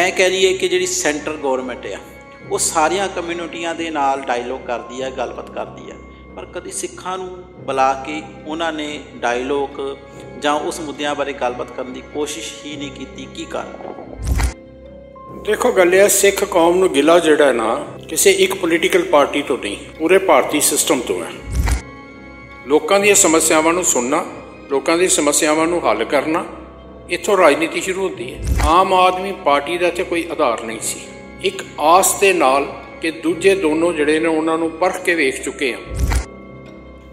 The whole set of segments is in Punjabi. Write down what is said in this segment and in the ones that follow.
ਐ ਕਹਿ ਲਈਏ ਕਿ ਜਿਹੜੀ ਸੈਂਟਰ ਗਵਰਨਮੈਂਟ ਆ ਉਹ ਸਾਰੀਆਂ ਕਮਿਊਨਿਟੀਆਂ ਦੇ ਨਾਲ ਡਾਇਲੋਗ ਕਰਦੀ ਆ ਗੱਲਬਾਤ ਕਰਦੀ ਆ ਪਰ ਕਦੀ ਸਿੱਖਾਂ ਨੂੰ ਬੁਲਾ ਕੇ ਉਹਨਾਂ ਨੇ ਡਾਇਲੋਗ ਜਾਂ ਉਸ ਮੁੱਦਿਆਂ ਬਾਰੇ ਗੱਲਬਾਤ ਕਰਨ ਦੀ ਕੋਸ਼ਿਸ਼ ਹੀ ਨਹੀਂ ਕੀਤੀ ਕੀ ਕਾਰਨ ਦੇਖੋ ਗੱਲ ਇਹ ਸਿੱਖ ਕੌਮ ਨੂੰ ਗਿਲਾ ਜਿਹੜਾ ਹੈ ਨਾ ਕਿਸੇ ਇੱਕ ਪੋਲੀਟੀਕਲ ਪਾਰਟੀ ਤੋਂ ਨਹੀਂ ਪੂਰੇ ਭਾਰਤੀ ਸਿਸਟਮ ਤੋਂ ਹੈ ਲੋਕਾਂ ਦੀਆਂ ਸਮੱਸਿਆਵਾਂ ਨੂੰ ਸੁਣਨਾ ਲੋਕਾਂ ਦੀਆਂ ਸਮੱਸਿਆਵਾਂ ਨੂੰ ਹੱਲ ਕਰਨਾ ਇੱਥੋਂ ਰਾਜਨੀਤੀ ਸ਼ੁਰੂ ਹੁੰਦੀ ਹੈ ਆਮ ਆਦਮੀ ਪਾਰਟੀ ਦਾ ਤੇ ਕੋਈ ਆਧਾਰ ਨਹੀਂ ਸੀ ਇੱਕ ਆਸ ਦੇ ਨਾਲ ਕਿ ਦੂਜੇ ਦੋਨੋਂ ਜਿਹੜੇ ਨੇ ਉਹਨਾਂ ਨੂੰ ਪਰਖ ਕੇ ਵੇਖ ਚੁੱਕੇ ਆ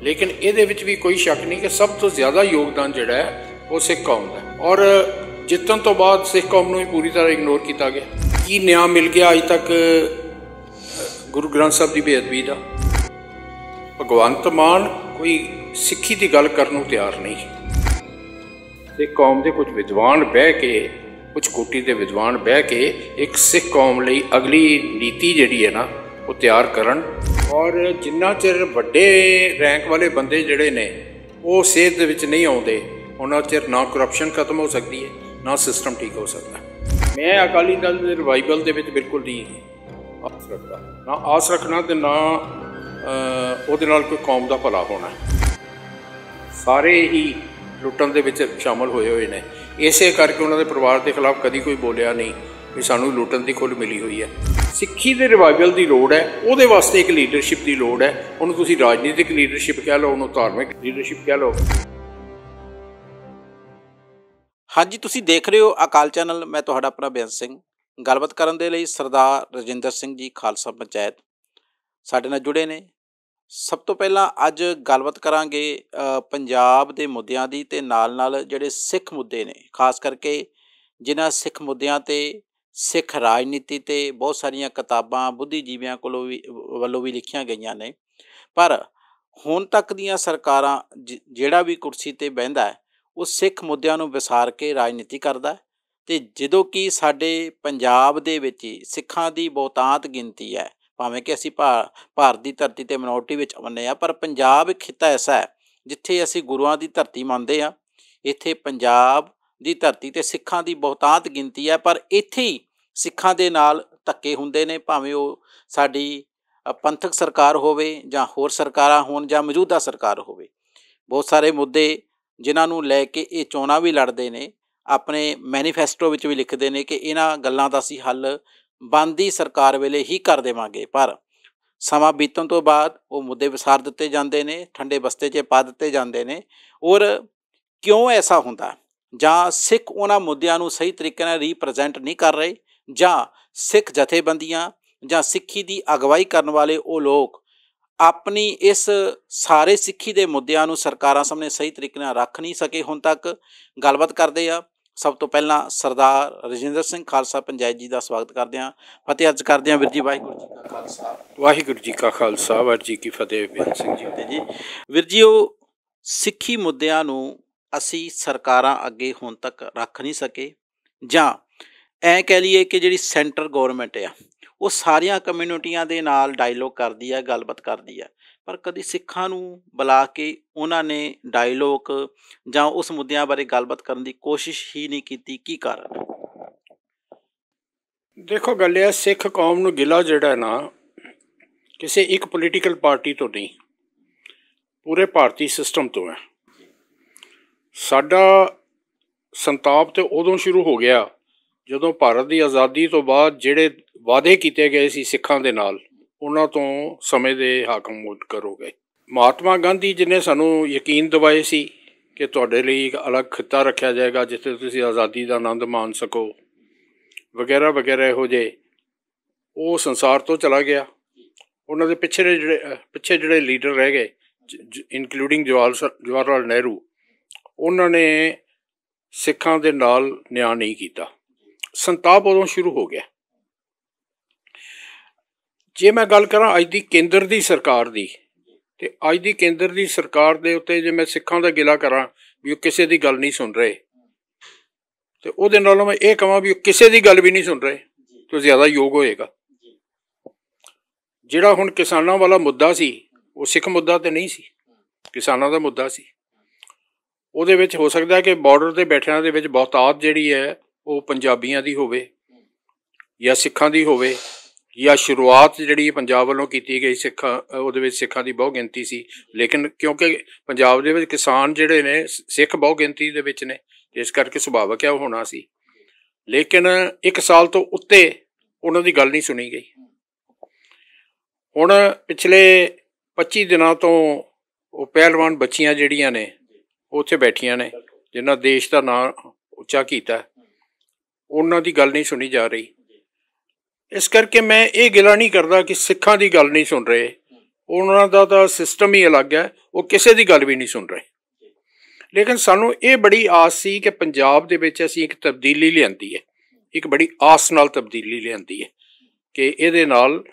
ਲੇਕਿਨ ਇਹਦੇ ਵਿੱਚ ਵੀ ਕੋਈ ਸ਼ੱਕ ਨਹੀਂ ਕਿ ਸਭ ਤੋਂ ਜ਼ਿਆਦਾ ਯੋਗਦਾਨ ਜਿਹੜਾ ਹੈ ਉਹ ਸਿੱਖ ਕੌਮ ਦਾ ਔਰ ਜਿੱਤਣ ਤੋਂ ਬਾਅਦ ਸਿੱਖ ਕੌਮ ਨੂੰ ਹੀ ਪੂਰੀ ਤਰ੍ਹਾਂ ਇਗਨੋਰ ਕੀਤਾ ਗਿਆ ਕੀ ਨਿਆਂ ਮਿਲ ਗਿਆ ਅਜ ਤੱਕ ਗੁਰੂ ਗ੍ਰੰਥ ਸਾਹਿਬ ਦੀ ਬੇਅਦਬੀ ਦਾ ਭਗਵੰਤ ਮਾਨ ਕੋਈ ਸਿੱਖੀ ਦੀ ਗੱਲ ਕਰਨ ਨੂੰ ਤਿਆਰ ਨਹੀਂ ਤੇ ਕੌਮ ਦੇ ਕੁਝ ਵਿਦਵਾਨ ਬਹਿ ਕੇ ਕੁਝ ਕੋਟੀ ਦੇ ਵਿਦਵਾਨ ਬਹਿ ਕੇ ਇੱਕ ਸਿੱਖ ਕੌਮ ਲਈ ਅਗਲੀ ਨੀਤੀ ਜਿਹੜੀ ਹੈ ਨਾ ਉਹ ਤਿਆਰ ਕਰਨ ਔਰ ਜਿੰਨਾ ਚਿਰ ਵੱਡੇ ਰੈਂਕ ਵਾਲੇ ਬੰਦੇ ਜਿਹੜੇ ਨੇ ਉਹ ਸੇਧ ਦੇ ਵਿੱਚ ਨਹੀਂ ਆਉਂਦੇ ਉਹਨਾਂ ਚਿਰ ਨਾ ਕਰਪਸ਼ਨ ਖਤਮ ਹੋ ਸਕਦੀ ਹੈ ਨਾ ਸਿਸਟਮ ਠੀਕ ਹੋ ਸਕਦਾ ਮੈਂ ਅਕਾਲੀ ਦਲ ਦੇ ਰਿਵਾਈਵਲ ਦੇ ਵਿੱਚ ਬਿਲਕੁਲ ਨਹੀਂ ਆਸ ਰੱਖਦਾ ਨਾ ਆਸ ਰੱਖਣਾ ਤੇ ਨਾ ਉਹਦੇ ਨਾਲ ਕੋਈ ਕੌਮ ਦਾ ਭਲਾ ਹੋਣਾ ਸਾਰੇ ਹੀ ਲੁੱਟਣ ਦੇ ਵਿੱਚ ਸ਼ਾਮਲ ਹੋਏ ਹੋਏ ਨੇ ਇਸੇ ਕਰਕੇ ਉਹਨਾਂ ਦੇ ਪਰਿਵਾਰ ਦੇ ਖਿਲਾਫ ਕਦੀ ਕੋਈ ਬੋਲਿਆ ਨਹੀਂ ਵੀ ਸਾਨੂੰ ਲੁੱਟਣ ਦੀ ਖੁੱਲ ਮਿਲੀ ਹੋਈ ਹੈ ਸਿੱਖੀ ਦੇ ਰਿਵਾਈਵਲ ਦੀ ਲੋੜ ਹੈ ਉਹਦੇ ਵਾਸਤੇ ਇੱਕ ਲੀਡਰਸ਼ਿਪ ਦੀ ਲੋੜ ਹੈ ਉਹਨੂੰ ਤੁਸੀਂ ਰਾਜਨੀਤਿਕ ਲੀਡਰਸ਼ਿਪ ਕਹਿ ਲਓ ਉਹਨੂੰ ਧਾਰਮਿਕ ਲੀਡਰਸ਼ਿਪ ਕਹਿ ਲਓ ਹਾਂਜੀ ਤੁਸੀਂ ਦੇਖ ਰਹੇ ਹੋ ਅਕਾਲ ਚੈਨਲ ਮੈਂ ਤੁਹਾਡਾ ਆਪਣਾ ਬੇਅੰਤ ਸਿੰਘ ਗੱਲਬਾਤ ਕਰਨ ਦੇ ਲਈ ਸਰਦਾਰ ਰਜਿੰਦਰ ਸਿੰਘ ਜੀ ਖਾਲਸਾ ਪੰਚਾਇਤ ਸਾਡੇ ਨਾਲ ਜੁੜੇ ਨੇ ਸਭ ਤੋਂ ਪਹਿਲਾਂ ਅੱਜ ਗੱਲਬਾਤ ਕਰਾਂਗੇ ਪੰਜਾਬ ਦੇ ਮੁੱਦਿਆਂ ਦੀ ਤੇ ਨਾਲ-ਨਾਲ ਜਿਹੜੇ ਸਿੱਖ ਮੁੱਦੇ ਨੇ ਖਾਸ ਕਰਕੇ ਜਿਨ੍ਹਾਂ ਸਿੱਖ ਮੁੱਦਿਆਂ ਤੇ ਸਿੱਖ ਰਾਜਨੀਤੀ ਤੇ ਬਹੁਤ ਸਾਰੀਆਂ ਕਿਤਾਬਾਂ ਬੁੱਧੀਜੀਵੀਆਂ ਕੋਲੋਂ ਵੀ ਵੱਲੋਂ ਵੀ ਲਿਖੀਆਂ ਗਈਆਂ ਨੇ ਪਰ ਹੁਣ ਤੱਕ ਦੀਆਂ ਸਰਕਾਰਾਂ ਜਿਹੜਾ ਵੀ ਕੁਰਸੀ ਤੇ ਬਹਿੰਦਾ ਹੈ ਉਹ ਸਿੱਖ ਮੁੱਦਿਆਂ ਨੂੰ ਵਿਸਾਰ ਕੇ ਰਾਜਨੀਤੀ ਕਰਦਾ ਤੇ ਜਦੋਂ ਕਿ ਸਾਡੇ ਪੰਜਾਬ ਦੇ ਵਿੱਚ ਸਿੱਖਾਂ ਦੀ ਬਹੁਤਾਤ ਗਿਣਤੀ ਹੈ ਭਾਵੇਂ ਕਿ ਅਸੀਂ ਭਾਰਤ ਦੀ ਧਰਤੀ ਤੇ ਮਿਨੋਰਟੀ ਵਿੱਚ ਮੰਨੇ ਆ ਪਰ ਪੰਜਾਬ ਇੱਕ ਖਿੱਤਾ ਐਸਾ ਹੈ ਜਿੱਥੇ ਅਸੀਂ ਗੁਰੂਆਂ ਦੀ ਧਰਤੀ ਮੰਨਦੇ ਆ ਇੱਥੇ ਪੰਜਾਬ ਦੀ ਧਰਤੀ ਤੇ ਸਿੱਖਾਂ ਦੀ ਬਹੁਤਾਤ ਗਿਣਤੀ ਹੈ ਪਰ ਇੱਥੇ ਸਿੱਖਾਂ ਦੇ ਨਾਲ ਧੱਕੇ ਹੁੰਦੇ ਨੇ ਭਾਵੇਂ ਉਹ ਸਾਡੀ ਪੰਥਕ ਸਰਕਾਰ ਹੋਵੇ ਜਾਂ ਹੋਰ ਸਰਕਾਰਾਂ ਹੋਣ ਜਾਂ ਮੌਜੂਦਾ ਸਰਕਾਰ ਹੋਵੇ ਬਹੁਤ ਸਾਰੇ ਮੁੱਦੇ ਜਿਨ੍ਹਾਂ ਨੂੰ ਲੈ ਕੇ ਇਹ ਚੋਣਾਂ ਵੀ ਲੜਦੇ ਨੇ ਆਪਣੇ ਮੈਨੀਫੈਸਟੋ ਵਿੱਚ ਵੀ ਲਿਖਦੇ ਨੇ ਕਿ ਇਹਨਾਂ ਗੱਲਾਂ ਦਾ ਅਸੀਂ ਹੱਲ ਬੰਦੀ ਸਰਕਾਰ ਵੇਲੇ ਹੀ ਕਰ ਦੇਵਾਂਗੇ ਪਰ ਸਮਾਂ ਬੀਤਣ ਤੋਂ ਬਾਅਦ ਉਹ ਮੁੱਦੇ ਵਿਸਾਰ ਦਿੱਤੇ ਜਾਂਦੇ ਨੇ ਠੰਡੇ ਬਸਤੇ 'ਚ ਪਾ ਦਿੱਤੇ ਜਾਂਦੇ ਨੇ ਔਰ ਕਿਉਂ ਐਸਾ ਹੁੰਦਾ ਜਾਂ ਸਿੱਖ ਉਹਨਾਂ ਮੁੱਦਿਆਂ ਨੂੰ ਸਹੀ ਤਰੀਕੇ ਨਾਲ ਰਿਪਰੈਜ਼ੈਂਟ ਨਹੀਂ ਕਰ ਰਹੇ ਜਾਂ ਸਿੱਖ ਜਥੇਬੰਦੀਆਂ ਜਾਂ ਸਿੱਖੀ ਦੀ ਅਗਵਾਈ ਕਰਨ ਵਾਲੇ ਉਹ ਲੋਕ ਆਪਣੀ ਇਸ ਸਾਰੇ ਸਿੱਖੀ ਦੇ ਮੁੱਦਿਆਂ ਨੂੰ ਸਰਕਾਰਾਂ ਸਾਹਮਣੇ ਸਹੀ ਤਰੀਕੇ ਨਾਲ ਰੱਖ ਨਹੀਂ ਸਕੇ ਹੁਣ ਤੱਕ ਗੱਲਬਾਤ ਕਰਦੇ ਆ ਸਭ ਤੋਂ ਪਹਿਲਾਂ ਸਰਦਾਰ ਰਜਿੰਦਰ ਸਿੰਘ ਖਾਲਸਾ ਪੰਚਾਇਤ ਜੀ ਦਾ ਸਵਾਗਤ ਕਰਦੇ ਹਾਂ ਫਤਿਹ ਅਰਜ਼ ਕਰਦੇ ਹਾਂ ਵੀਰ ਜੀ ਵਾਹਿਗੁਰੂ ਜੀ ਕਾ ਖਾਲਸਾ ਵਾਹਿਗੁਰੂ ਜੀ ਕਾ ਖਾਲਸਾ ਵਾਹਿਗੁਰੂ ਜੀ ਕੀ ਫਤਿਹ ਬੇਨ ਸਿੰਘ ਜੀ ਤੇ ਜੀ ਵੀਰ ਜੀ ਉਹ ਸਿੱਖੀ ਮੁੱਦਿਆਂ ਨੂੰ ਅਸੀਂ ਸਰਕਾਰਾਂ ਅੱਗੇ ਹੁਣ ਤੱਕ ਰੱਖ ਨਹੀਂ ਸਕੇ ਜਾਂ ਐ ਕਹਿ ਲਈਏ ਕਿ ਜਿਹੜੀ ਸੈਂਟਰ ਗਵਰਨਮੈਂਟ ਆ ਉਹ ਸਾਰੀਆਂ ਕਮਿਊਨਿਟੀਆਂ ਦੇ ਨਾਲ ਡਾਇਲੋਗ ਕਰਦੀ ਆ ਗੱਲਬਾਤ ਕਰਦੀ ਆ ਪਰ ਕਦੀ ਸਿੱਖਾਂ ਨੂੰ ਬੁਲਾ ਕੇ ਉਹਨਾਂ ਨੇ ਡਾਇਲੋਗ ਜਾਂ ਉਸ ਮੁੱਦਿਆਂ ਬਾਰੇ ਗੱਲਬਾਤ ਕਰਨ ਦੀ ਕੋਸ਼ਿਸ਼ ਹੀ ਨਹੀਂ ਕੀਤੀ ਕੀ ਕਾਰਨ ਦੇਖੋ ਗੱਲ ਇਹ ਸਿੱਖ ਕੌਮ ਨੂੰ ਗਿਲਾ ਜਿਹੜਾ ਨਾ ਕਿਸੇ ਇੱਕ ਪੋਲੀਟੀਕਲ ਪਾਰਟੀ ਤੋਂ ਨਹੀਂ ਪੂਰੇ ਭਾਰਤੀ ਸਿਸਟਮ ਤੋਂ ਹੈ ਸਾਡਾ ਸੰਤਾਪ ਤੇ ਉਦੋਂ ਸ਼ੁਰੂ ਹੋ ਗਿਆ ਜਦੋਂ ਭਾਰਤ ਦੀ ਆਜ਼ਾਦੀ ਤੋਂ ਬਾਅਦ ਜਿਹੜੇ ਵਾਅਦੇ ਕੀਤੇ ਗਏ ਸੀ ਸਿੱਖਾਂ ਦੇ ਨਾਲ ਉਹਨਾਂ ਤੋਂ ਸਮੇਂ ਦੇ ਹਾਕਮ ਮੋਟ ਕਰੋਗੇ ਗਏ ਮਹਾਤਮਾ ਗਾਂਧੀ ਜੀ ਨੇ ਸਾਨੂੰ ਯਕੀਨ ਦਿਵਾਏ ਸੀ ਕਿ ਤੁਹਾਡੇ ਲਈ ਇੱਕ ਅਲੱਗ ਖਿੱਤਾ ਰੱਖਿਆ ਜਾਏਗਾ ਜਿੱਥੇ ਤੁਸੀਂ ਆਜ਼ਾਦੀ ਦਾ ਆਨੰਦ ਮਾਣ ਸਕੋ ਵਗੈਰਾ ਵਗੈਰਾ ਇਹੋ ਜੇ ਉਹ ਸੰਸਾਰ ਤੋਂ ਚਲਾ ਗਿਆ ਉਹਨਾਂ ਦੇ ਪਿੱਛੇ ਜਿਹੜੇ ਪਿੱਛੇ ਜਿਹੜੇ ਲੀਡਰ ਰਹਿ ਗਏ ਇਨਕਲੂਡਿੰਗ ਜਵਾਹਰ ਲਾਲ ਨਹਿਰੂ ਉਹਨਾਂ ਨੇ ਸਿੱਖਾਂ ਦੇ ਨਾਲ ਨਿਆਂ ਨਹੀਂ ਕੀਤਾ ਸੰਤਾਪ ਉਦੋਂ ਸ਼ੁਰੂ ਹੋ ਗਿਆ ਜੇ ਮੈਂ ਗੱਲ ਕਰਾਂ ਅੱਜ ਦੀ ਕੇਂਦਰ ਦੀ ਸਰਕਾਰ ਦੀ ਤੇ ਅੱਜ ਦੀ ਕੇਂਦਰ ਦੀ ਸਰਕਾਰ ਦੇ ਉੱਤੇ ਜੇ ਮੈਂ ਸਿੱਖਾਂ ਦਾ ਗਿਲਾ ਕਰਾਂ ਵੀ ਉਹ ਕਿਸੇ ਦੀ ਗੱਲ ਨਹੀਂ ਸੁਣ ਰਹੇ ਤੇ ਉਹਦੇ ਨਾਲੋਂ ਮੈਂ ਇਹ ਕਹਾਂ ਵੀ ਉਹ ਕਿਸੇ ਦੀ ਗੱਲ ਵੀ ਨਹੀਂ ਸੁਣ ਰਹੇ ਤੋਂ ਜ਼ਿਆਦਾ ਯੋਗ ਹੋਏਗਾ ਜਿਹੜਾ ਹੁਣ ਕਿਸਾਨਾਂ ਵਾਲਾ ਮੁੱਦਾ ਸੀ ਉਹ ਸਿੱਖ ਮੁੱਦਾ ਤੇ ਨਹੀਂ ਸੀ ਕਿਸਾਨਾਂ ਦਾ ਮੁੱਦਾ ਸੀ ਉਹਦੇ ਵਿੱਚ ਹੋ ਸਕਦਾ ਕਿ ਬਾਰਡਰ ਤੇ ਬੈਠਿਆਂ ਦੇ ਵਿੱਚ ਬਹੁਤਾਤ ਜਿਹੜੀ ਹੈ ਉਹ ਪੰਜਾਬੀਆਂ ਦੀ ਹੋਵੇ ਜਾਂ ਸਿੱਖਾਂ ਦੀ ਹੋਵੇ ਜਾਂ ਸ਼ੁਰੂਆਤ ਜਿਹੜੀ ਪੰਜਾਬ ਵੱਲੋਂ ਕੀਤੀ ਗਈ ਸਿੱਖਾਂ ਉਹਦੇ ਵਿੱਚ ਸਿੱਖਾਂ ਦੀ ਬਹੁ ਗਿਣਤੀ ਸੀ ਲੇਕਿਨ ਕਿਉਂਕਿ ਪੰਜਾਬ ਦੇ ਵਿੱਚ ਕਿਸਾਨ ਜਿਹੜੇ ਨੇ ਸਿੱਖ ਬਹੁ ਗਿਣਤੀ ਦੇ ਵਿੱਚ ਨੇ ਇਸ ਕਰਕੇ ਸੁਭਾਵਕ ਹੈ ਉਹ ਹੋਣਾ ਸੀ ਲੇਕਿਨ 1 ਸਾਲ ਤੋਂ ਉੱਤੇ ਉਹਨਾਂ ਦੀ ਗੱਲ ਨਹੀਂ ਸੁਣੀ ਗਈ ਹੁਣ ਪਿਛਲੇ 25 ਦਿਨਾਂ ਤੋਂ ਉਹ ਪਹਿਲਵਾਨ ਬੱਚੀਆਂ ਜਿਹੜੀਆਂ ਨੇ ਉੱਥੇ ਬੈਠੀਆਂ ਨੇ ਜਿਨ੍ਹਾਂ ਦੇਸ਼ ਦਾ ਨਾਮ ਉੱਚਾ ਕੀਤਾ ਉਹਨਾਂ ਦੀ ਗੱਲ ਨਹੀਂ ਸੁਣੀ ਜਾ ਰਹੀ ਇਸ ਕਰਕੇ ਮੈਂ ਇਹ ਗਿਲਾ ਨਹੀਂ ਕਰਦਾ ਕਿ ਸਿੱਖਾਂ ਦੀ ਗੱਲ ਨਹੀਂ ਸੁਣ ਰਹੇ ਉਹਨਾਂ ਦਾ ਤਾਂ ਸਿਸਟਮ ਹੀ ਅਲੱਗ ਹੈ ਉਹ ਕਿਸੇ ਦੀ ਗੱਲ ਵੀ ਨਹੀਂ ਸੁਣ ਰਹੇ ਲੇਕਿਨ ਸਾਨੂੰ ਇਹ ਬੜੀ ਆਸ ਸੀ ਕਿ ਪੰਜਾਬ ਦੇ ਵਿੱਚ ਅਸੀਂ ਇੱਕ ਤਬਦੀਲੀ ਲਿਆਂਦੀ ਹੈ ਇੱਕ ਬੜੀ ਆਸ ਨਾਲ ਤਬਦੀਲੀ ਲਿਆਂਦੀ ਹੈ ਕਿ ਇਹਦੇ ਨਾਲ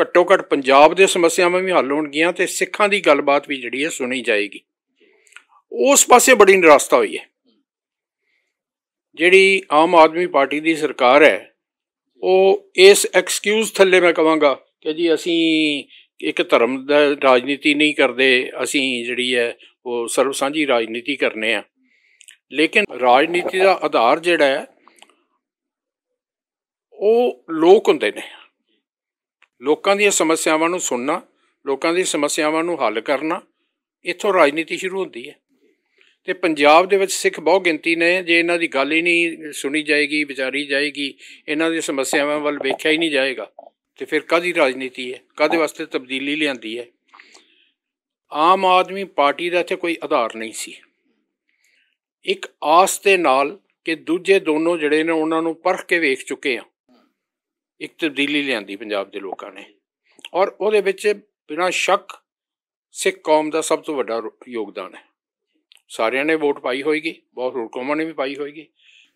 ਘੱਟੋ ਘੱਟ ਪੰਜਾਬ ਦੇ ਸਮੱਸਿਆਵਾਂ ਵੀ ਹੱਲ ਹੋਣਗੀਆਂ ਤੇ ਸਿੱਖਾਂ ਦੀ ਗੱਲਬਾਤ ਵੀ ਜਿਹੜੀ ਹੈ ਸੁਣੀ ਜਾਏਗੀ ਉਸ ਪਾਸੇ ਬੜੀ ਨਿਰਾਸ਼ਤਾ ਹੋਈ ਹੈ ਜਿਹੜੀ ਆਮ ਆਦਮੀ ਪਾਰਟੀ ਦੀ ਸਰਕਾਰ ਹੈ ਉਹ ਇਸ ਐਕਸਕਿਊਜ਼ ਥੱਲੇ ਮੈਂ ਕਵਾਂਗਾ ਕਿ ਜੀ ਅਸੀਂ ਇੱਕ ਧਰਮ ਦਾ ਰਾਜਨੀਤੀ ਨਹੀਂ ਕਰਦੇ ਅਸੀਂ ਜਿਹੜੀ ਹੈ ਉਹ ਸਰਵ ਸਾਂਝੀ ਰਾਜਨੀਤੀ ਕਰਨੇ ਆ ਲੇਕਿਨ ਰਾਜਨੀਤੀ ਦਾ ਆਧਾਰ ਜਿਹੜਾ ਹੈ ਉਹ ਲੋਕ ਹੁੰਦੇ ਨੇ ਲੋਕਾਂ ਦੀਆਂ ਸਮੱਸਿਆਵਾਂ ਨੂੰ ਸੁਣਨਾ ਲੋਕਾਂ ਦੀਆਂ ਸਮੱਸਿਆਵਾਂ ਨੂੰ ਹੱਲ ਕਰਨਾ ਇੱਥੋਂ ਰਾਜਨੀਤੀ ਸ਼ੁਰੂ ਹੁੰਦੀ ਹੈ ਤੇ ਪੰਜਾਬ ਦੇ ਵਿੱਚ ਸਿੱਖ ਬਹੁ ਗਿਣਤੀ ਨੇ ਜੇ ਇਹਨਾਂ ਦੀ ਗੱਲ ਹੀ ਨਹੀਂ ਸੁਣੀ ਜਾਏਗੀ ਵਿਚਾਰੀ ਜਾਏਗੀ ਇਹਨਾਂ ਦੀ ਸਮੱਸਿਆਵਾਂ ਵੱਲ ਵੇਖਿਆ ਹੀ ਨਹੀਂ ਜਾਏਗਾ ਤੇ ਫਿਰ ਕਾਦੀ ਰਾਜਨੀਤੀ ਹੈ ਕਾਦੇ ਵਾਸਤੇ ਤਬਦੀਲੀ ਲਿਆਂਦੀ ਹੈ ਆਮ ਆਦਮੀ ਪਾਰਟੀ ਦਾ ਇੱਥੇ ਕੋਈ ਆਧਾਰ ਨਹੀਂ ਸੀ ਇੱਕ ਆਸ ਦੇ ਨਾਲ ਕਿ ਦੂਜੇ ਦੋਨੋਂ ਜਿਹੜੇ ਨੇ ਉਹਨਾਂ ਨੂੰ ਪਰਖ ਕੇ ਵੇਖ ਚੁੱਕੇ ਆ ਇੱਕ ਤਬਦੀਲੀ ਲਿਆਂਦੀ ਪੰਜਾਬ ਦੇ ਲੋਕਾਂ ਨੇ ਔਰ ਉਹਦੇ ਵਿੱਚ ਬਿਨਾਂ ਸ਼ੱਕ ਸਿੱਖ ਕੌਮ ਦਾ ਸਭ ਤੋਂ ਵੱਡਾ ਯੋਗਦਾਨ ਹੈ ਸਾਰਿਆਂ ਨੇ ਵੋਟ ਪਾਈ ਹੋਏਗੀ ਬਹੁਤ ਹੋਰ ਕੌਮਾਂ ਨੇ ਵੀ ਪਾਈ ਹੋਏਗੀ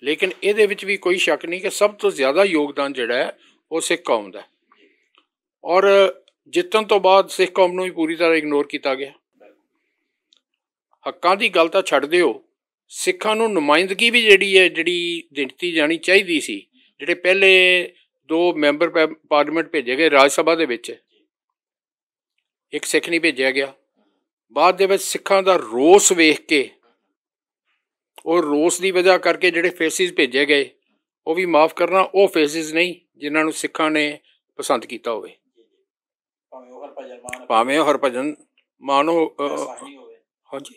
ਲੇਕਿਨ ਇਹਦੇ ਵਿੱਚ ਵੀ ਕੋਈ ਸ਼ੱਕ ਨਹੀਂ ਕਿ ਸਭ ਤੋਂ ਜ਼ਿਆਦਾ ਯੋਗਦਾਨ ਜਿਹੜਾ ਹੈ ਉਹ ਸਿੱਖ ਕੌਮ ਦਾ ਔਰ ਜਿੱਤਣ ਤੋਂ ਬਾਅਦ ਸਿੱਖ ਕੌਮ ਨੂੰ ਵੀ ਪੂਰੀ ਤਰ੍ਹਾਂ ਇਗਨੋਰ ਕੀਤਾ ਗਿਆ ਹੱਕਾਂ ਦੀ ਗੱਲ ਤਾਂ ਛੱਡ ਦਿਓ ਸਿੱਖਾਂ ਨੂੰ ਨੁਮਾਇੰਦਗੀ ਵੀ ਜਿਹੜੀ ਹੈ ਜਿਹੜੀ ਦਿੱਤੀ ਜਾਣੀ ਚਾਹੀਦੀ ਸੀ ਜਿਹੜੇ ਪਹਿਲੇ ਦੋ ਮੈਂਬਰ ਪਾਰਲੀਮੈਂਟ ਭੇਜੇ ਗਏ ਰਾਜ ਸਭਾ ਦੇ ਵਿੱਚ ਇੱਕ ਸਿੱਖ ਨਹੀਂ ਭੇਜਿਆ ਗਿਆ ਬਾਅਦ ਦੇ ਵਿੱਚ ਸਿੱਖਾਂ ਦਾ ਰੋਸ ਵੇਖ ਕੇ ਉਹ ਰੋਸ ਦੀ ਵਜ੍ਹਾ ਕਰਕੇ ਜਿਹੜੇ ਫੇਸਿਸ ਭੇਜੇ ਗਏ ਉਹ ਵੀ ਮਾਫ ਕਰਨਾ ਉਹ ਫੇਸਿਸ ਨਹੀਂ ਜਿਨ੍ਹਾਂ ਨੂੰ ਸਿੱਖਾਂ ਨੇ ਪਸੰਦ ਕੀਤਾ ਹੋਵੇ ਭਾਵੇਂ ਉਹ ਹਰਭਜਨ ਮਾਨ ਭਾਵੇਂ ਉਹ ਹਰਭਜਨ ਮਾਨ ਹੋਵੇ ਹਾਂਜੀ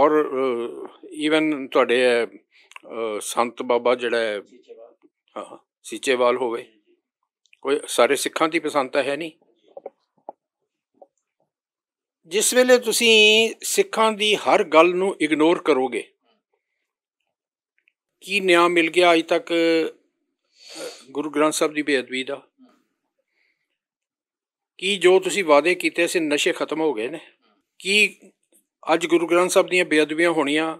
ਔਰ ਈਵਨ ਤੁਹਾਡੇ ਸੰਤ ਬਾਬਾ ਜਿਹੜਾ ਹੈ ਹਾਂ ਸੀਚੇਵਾਲ ਹੋਵੇ ਕੋਈ ਸਾਰੇ ਸਿੱਖਾਂ ਦੀ ਪਸੰਦ ਤਾਂ ਹੈ ਨਹੀਂ ਜਿਸ ਵੇਲੇ ਤੁਸੀਂ ਸਿੱਖਾਂ ਦੀ ਹਰ ਗੱਲ ਨੂੰ ਇਗਨੋਰ ਕਰੋਗੇ ਕੀ ਨਿਆ ਮਿਲ ਗਿਆ ਅਜ ਤੱਕ ਗੁਰੂ ਗ੍ਰੰਥ ਸਾਹਿਬ ਦੀ ਬੇਅਦਬੀ ਦਾ ਕੀ ਜੋ ਤੁਸੀਂ ਵਾਅਦੇ ਕੀਤੇ ਸੀ ਨਸ਼ੇ ਖਤਮ ਹੋ ਗਏ ਨੇ ਕੀ ਅੱਜ ਗੁਰੂ ਗ੍ਰੰਥ ਸਾਹਿਬ ਦੀਆਂ ਬੇਅਦਬੀਆਂ ਹੋਣੀਆਂ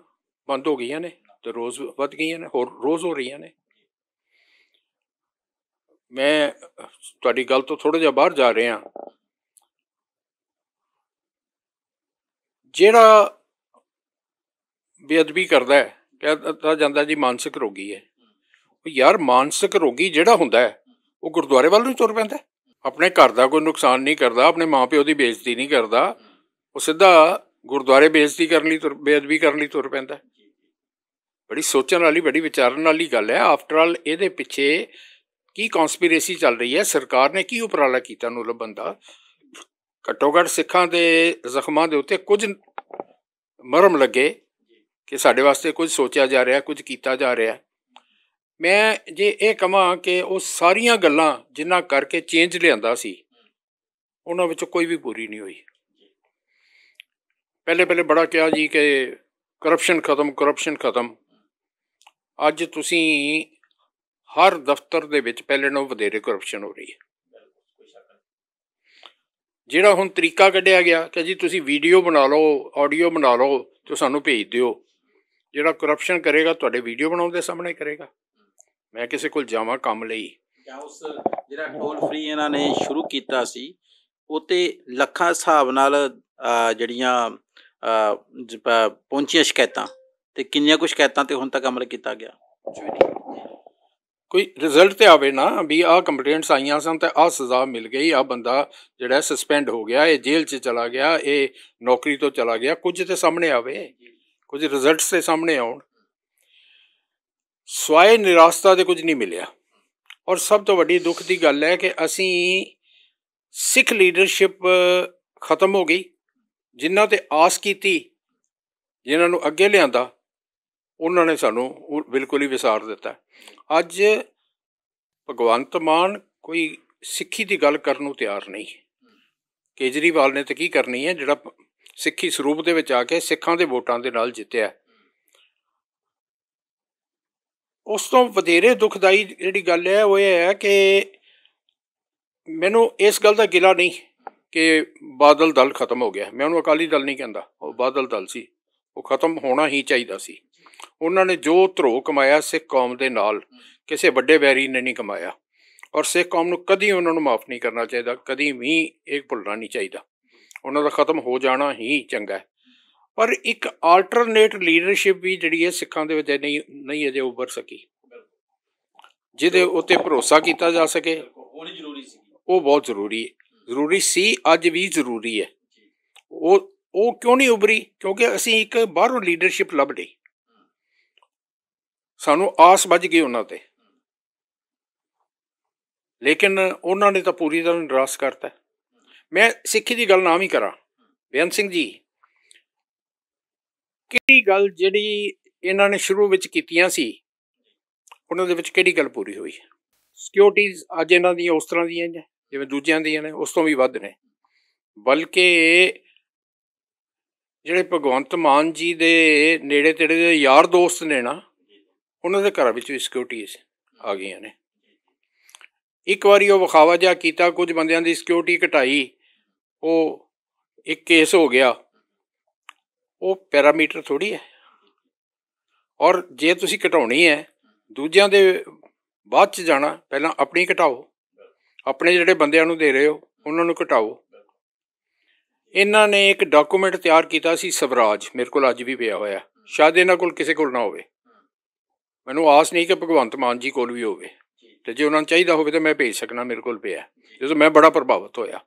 ਬੰਦ ਹੋ ਗਈਆਂ ਨੇ ਤੇ ਰੋਜ਼ ਵੱਧ ਗਈਆਂ ਨੇ ਹੋਰ ਰੋਜ਼ ਹੋ ਰਹੀਆਂ ਨੇ ਮੈਂ ਤੁਹਾਡੀ ਗੱਲ ਤੋਂ ਥੋੜਾ ਜਿਹਾ ਬਾਹਰ ਜਾ ਰਿਹਾ ਹਾਂ ਜਿਹੜਾ ਬੇਅਦਬੀ ਕਰਦਾ ਹੈ ਕਹਿੰਦਾ ਜਾਂਦਾ ਜੀ ਮਾਨਸਿਕ ਰੋਗੀ ਹੈ ਉਹ ਯਾਰ ਮਾਨਸਿਕ ਰੋਗੀ ਜਿਹੜਾ ਹੁੰਦਾ ਹੈ ਉਹ ਗੁਰਦੁਆਰੇ ਵੱਲ ਨੂੰ ਤੁਰ ਪੈਂਦਾ ਆਪਣੇ ਘਰ ਦਾ ਕੋਈ ਨੁਕਸਾਨ ਨਹੀਂ ਕਰਦਾ ਆਪਣੇ ਮਾਪਿਓ ਦੀ ਬੇਇੱਜ਼ਤੀ ਨਹੀਂ ਕਰਦਾ ਉਹ ਸਿੱਧਾ ਗੁਰਦੁਆਰੇ ਬੇਇੱਜ਼ਤੀ ਕਰਨ ਲਈ ਤੁਰ ਬੇਅਦਬੀ ਕਰਨ ਲਈ ਤੁਰ ਪੈਂਦਾ ਬੜੀ ਸੋਚਣ ਵਾਲੀ ਬੜੀ ਵਿਚਾਰਨ ਵਾਲੀ ਗੱਲ ਹੈ ਆਫਟਰ ਆਲ ਇਹਦੇ ਪਿੱਛੇ ਕੀ ਕਨਸਪੀਰੇਸੀ ਚੱਲ ਰਹੀ ਹੈ ਸਰਕਾਰ ਨੇ ਕੀ ਉਪਰਾਲਾ ਕੀਤਾ ਨੂੰ ਲੱਭਣ ਦਾ ਘੱਟੋ ਘੱਟ ਸਿੱਖਾਂ ਦੇ ਜ਼ਖਮਾਂ ਦੇ ਉੱਤੇ ਕੁਝ ਮਰਮ ਲੱਗੇ ਕਿ ਸਾਡੇ ਵਾਸਤੇ ਕੁਝ ਸੋਚਿਆ ਜਾ ਰਿਹਾ ਕੁਝ ਕੀਤਾ ਜਾ ਰਿਹਾ ਮੈਂ ਜੇ ਇਹ ਕਹਾਂ ਕਿ ਉਹ ਸਾਰੀਆਂ ਗੱਲਾਂ ਜਿਨ੍ਹਾਂ ਕਰਕੇ ਚੇਂਜ ਲਿਆਂਦਾ ਸੀ ਉਹਨਾਂ ਵਿੱਚ ਕੋਈ ਵੀ ਪੂਰੀ ਨਹੀਂ ਹੋਈ ਪਹਿਲੇ ਪਹਿਲੇ ਬੜਾ ਕਿਹਾ ਜੀ ਕਿ ਕਰਪਸ਼ਨ ਖਤਮ ਕਰਪਸ਼ਨ ਖਤਮ ਅੱਜ ਤੁਸੀਂ ਹਰ ਦਫ਼ਤਰ ਦੇ ਵਿੱਚ ਪਹਿਲੇ ਨਾਲੋਂ ਵਧੇਰੇ ਕਰਪਸ਼ਨ ਹੋ ਰਹੀ ਹੈ ਜਿਹੜਾ ਹੁਣ ਤਰੀਕਾ ਕੱਢਿਆ ਗਿਆ ਕਿ ਜੀ ਤੁਸੀਂ ਵੀਡੀਓ ਬਣਾ ਲਓ ਆਡੀਓ ਬਣਾ ਲਓ ਤੇ ਸਾਨੂੰ ਭੇਜ ਦਿਓ ਜਿਹੜਾ ਕਰਪਸ਼ਨ ਕਰੇਗਾ ਤੁਹਾਡੇ ਵੀਡੀਓ ਬਣਾਉਣ ਦੇ ਸਾਹਮਣੇ ਕਰੇਗਾ ਮੈਂ ਕਿਸੇ ਕੋਲ ਜਾਵਾਂ ਕੰਮ ਲਈ ਜਾਂ ਉਸ ਜਿਹੜਾ ਟੋਲ ਫ੍ਰੀ ਇਹਨਾਂ ਨੇ ਸ਼ੁਰੂ ਕੀਤਾ ਸੀ ਉਤੇ ਲੱਖਾਂ ਹਿਸਾਬ ਨਾਲ ਜਿਹੜੀਆਂ ਪਹੁੰਚੀਆਂ ਸ਼ਿਕਾਇਤਾਂ ਤੇ ਕਿੰਨੀਆਂ ਕੁ ਸ਼ਿਕਾਇਤਾਂ ਤੇ ਹੁਣ ਤੱਕ ਅਮਲ ਕੀਤਾ ਗਿਆ ਕੋਈ ਰਿਜ਼ਲਟ ਤੇ ਆਵੇ ਨਾ ਵੀ ਆਹ ਕੰਪਲੇਂਟਸ ਆਈਆਂ ਸਨ ਤੇ ਆਹ ਸਜ਼ਾ ਮਿਲ ਗਈ ਆ ਬੰਦਾ ਜਿਹੜਾ ਸਸਪੈਂਡ ਹੋ ਗਿਆ ਇਹ ਜੇਲ੍ਹ 'ਚ ਚਲਾ ਗਿਆ ਇਹ ਨੌਕਰੀ ਤੋਂ ਚਲਾ ਗਿਆ ਕੁਝ ਤੇ ਸਾਹਮਣੇ ਆਵੇ ਕੁਝ ਰਿਜ਼ਲਟਸ ਤੇ ਸਾਹਮਣੇ ਆਉਣ ਸਵਾਏ ਨਿਰਾਸ਼ਤਾ ਦੇ ਕੁਝ ਨਹੀਂ ਮਿਲਿਆ ਔਰ ਸਭ ਤੋਂ ਵੱਡੀ ਦੁੱਖ ਦੀ ਗੱਲ ਹੈ ਕਿ ਅਸੀਂ ਸਿੱਖ ਲੀਡਰਸ਼ਿਪ ਖਤਮ ਹੋ ਗਈ ਜਿਨ੍ਹਾਂ ਤੇ ਆਸ ਕੀਤੀ ਜਿਨ੍ਹਾਂ ਨੂੰ ਅੱਗੇ ਲਿਆਂਦਾ ਉਹਨਾਂ ਨੇ ਸਾਨੂੰ ਬਿਲਕੁਲ ਹੀ ਵਿਸਾਰ ਦਿੱਤਾ ਅੱਜ ਭਗਵੰਤ ਮਾਨ ਕੋਈ ਸਿੱਖੀ ਦੀ ਗੱਲ ਕਰਨ ਨੂੰ ਤਿਆਰ ਨਹੀਂ ਕੇਜਰੀਵਾਲ ਨੇ ਤਾਂ ਕੀ ਕਰਨੀ ਹੈ ਜਿਹੜਾ ਸਿੱਖੀ ਸਰੂਪ ਦੇ ਵਿੱਚ ਆ ਕੇ ਸਿੱਖਾਂ ਦੇ ਵੋਟਾਂ ਦੇ ਨਾਲ ਜਿੱਤਿਆ ਉਸ ਤੋਂ ਵਧੇਰੇ ਦੁਖਦਾਈ ਜਿਹੜੀ ਗੱਲ ਹੈ ਉਹ ਇਹ ਹੈ ਕਿ ਮੈਨੂੰ ਇਸ ਗੱਲ ਦਾ ਗਿਲਾ ਨਹੀਂ ਕਿ ਬਾਦਲ ਦਲ ਖਤਮ ਹੋ ਗਿਆ ਮੈਂ ਉਹਨੂੰ ਅਕਾਲੀ ਦਲ ਨਹੀਂ ਕਹਿੰਦਾ ਉਹ ਬਾਦਲ ਦਲ ਸੀ ਉਹ ਖਤਮ ਹੋਣਾ ਹੀ ਚਾਹੀਦਾ ਸੀ ਉਹਨਾਂ ਨੇ ਜੋ ਧਰੋ ਕਮਾਇਆ ਸਿੱਖ ਕੌਮ ਦੇ ਨਾਲ ਕਿਸੇ ਵੱਡੇ ਵੈਰੀ ਨੇ ਨਹੀਂ ਕਮਾਇਆ ਔਰ ਸਿੱਖ ਕੌਮ ਨੂੰ ਕਦੀ ਉਹਨਾਂ ਨੂੰ ਮਾਫ ਨਹੀਂ ਕਰਨਾ ਚਾਹੀਦਾ ਕਦੀ ਵੀ ਇਹ ਭੁੱਲਣਾ ਨਹੀਂ ਚਾਹੀਦਾ ਉਹਨਾਂ ਦਾ ਖਤਮ ਹੋ ਜਾਣਾ ਹੀ ਚੰਗਾ ਹੈ ਪਰ ਇੱਕ ਆਲਟਰਨੇਟ ਲੀਡਰਸ਼ਿਪ ਵੀ ਜਿਹੜੀ ਹੈ ਸਿੱਖਾਂ ਦੇ ਵਿੱਚ ਨਹੀਂ ਨਹੀਂ ਅਜੇ ਉੱਭਰ ਸਕੀ ਜਿਹਦੇ ਉੱਤੇ ਭਰੋਸਾ ਕੀਤਾ ਜਾ ਸਕੇ ਉਹ ਜ਼ਰੂਰੀ ਸੀ ਉਹ ਬਹੁਤ ਜ਼ਰੂਰੀ ਹੈ ਜ਼ਰੂਰੀ ਸੀ ਅੱਜ ਵੀ ਜ਼ਰੂਰੀ ਹੈ ਉਹ ਉਹ ਕਿਉਂ ਨਹੀਂ ਉਭਰੀ ਕਿਉਂਕਿ ਅਸੀਂ ਇੱਕ ਬਾਹਰੋਂ ਲੀਡਰਸ਼ਿਪ ਲੱਭ ਲਈ ਸਾਨੂੰ ਆਸ ਵੱਜ ਗਈ ਉਹਨਾਂ ਤੇ ਲੇਕਿਨ ਉਹਨਾਂ ਨੇ ਤਾਂ ਪੂਰੀ ਤਰ੍ਹਾਂ ਨਿਰਾਸ਼ ਕਰਤਾ ਮੈਂ ਸਿੱਖੀ ਦੀ ਗੱਲ ਨਾ ਵੀ ਕਰਾਂ ਬੇਨ ਸਿੰਘ ਜੀ ਕਿਹੜੀ ਗੱਲ ਜਿਹੜੀ ਇਹਨਾਂ ਨੇ ਸ਼ੁਰੂ ਵਿੱਚ ਕੀਤੀਆਂ ਸੀ ਉਹਨਾਂ ਦੇ ਵਿੱਚ ਕਿਹੜੀ ਗੱਲ ਪੂਰੀ ਹੋਈ ਸਿਕਿਉਰਿਟੀਜ਼ ਅੱਜ ਇਹਨਾਂ ਦੀਆਂ ਉਸ ਤਰ੍ਹਾਂ ਦੀਆਂ ਜਿਵੇਂ ਦੂਜਿਆਂ ਦੀਆਂ ਨੇ ਉਸ ਤੋਂ ਵੀ ਵੱਧ ਨੇ ਬਲਕਿ ਜਿਹੜੇ ਭਗਵੰਤ ਮਾਨ ਜੀ ਦੇ ਨੇੜੇ ਤੇੜੇ ਦੇ ਯਾਰ ਦੋਸਤ ਨੇ ਨਾ ਉਹਨਾਂ ਦੇ ਘਰ ਵਿੱਚ ਵੀ ਸਿਕਿਉਰਿਟੀਜ਼ ਆ ਗਈਆਂ ਨੇ ਇੱਕ ਵਾਰੀ ਉਹ ਵਿਖਾਵਾ ਜਾ ਕੀਤਾ ਕੁਝ ਬੰਦਿਆਂ ਦੀ ਸਿਕਿਉਰਿਟੀ ਘਟਾਈ ਉਹ ਇੱਕ ਕੇਸ ਹੋ ਗਿਆ ਉਹ ਪੈਰਾਮੀਟਰ ਥੋੜੀ ਹੈ ਔਰ ਜੇ ਤੁਸੀਂ ਘਟਾਉਣੀ ਹੈ ਦੂਜਿਆਂ ਦੇ ਬਾਅਦ ਚ ਜਾਣਾ ਪਹਿਲਾਂ ਆਪਣੀ ਘਟਾਓ ਆਪਣੇ ਜਿਹੜੇ ਬੰਦਿਆਂ ਨੂੰ ਦੇ ਰਹੇ ਹੋ ਉਹਨਾਂ ਨੂੰ ਘਟਾਓ ਇਹਨਾਂ ਨੇ ਇੱਕ ਡਾਕੂਮੈਂਟ ਤਿਆਰ ਕੀਤਾ ਸੀ ਸਵਰਾਜ ਮੇਰੇ ਕੋਲ ਅੱਜ ਵੀ ਪਿਆ ਹੋਇਆ ਸ਼ਾਇਦ ਇਹਨਾਂ ਕੋਲ ਕਿਸੇ ਕੋਲ ਨਾ ਹੋਵੇ ਮੈਨੂੰ ਆਸ ਨਹੀਂ ਕਿ ਭਗਵੰਤ ਮਾਨ ਜੀ ਕੋਲ ਵੀ ਹੋਵੇ ਤੇ ਜੇ ਉਹਨਾਂ ਨੂੰ ਚਾਹੀਦਾ ਹੋਵੇ ਤਾਂ ਮੈਂ ਭੇਜ ਸਕਣਾ ਮੇਰੇ ਕੋਲ ਪਿਆ ਜਦੋਂ ਮੈਂ ਬੜਾ ਪ੍ਰਭਾਵਿਤ ਹੋਇਆ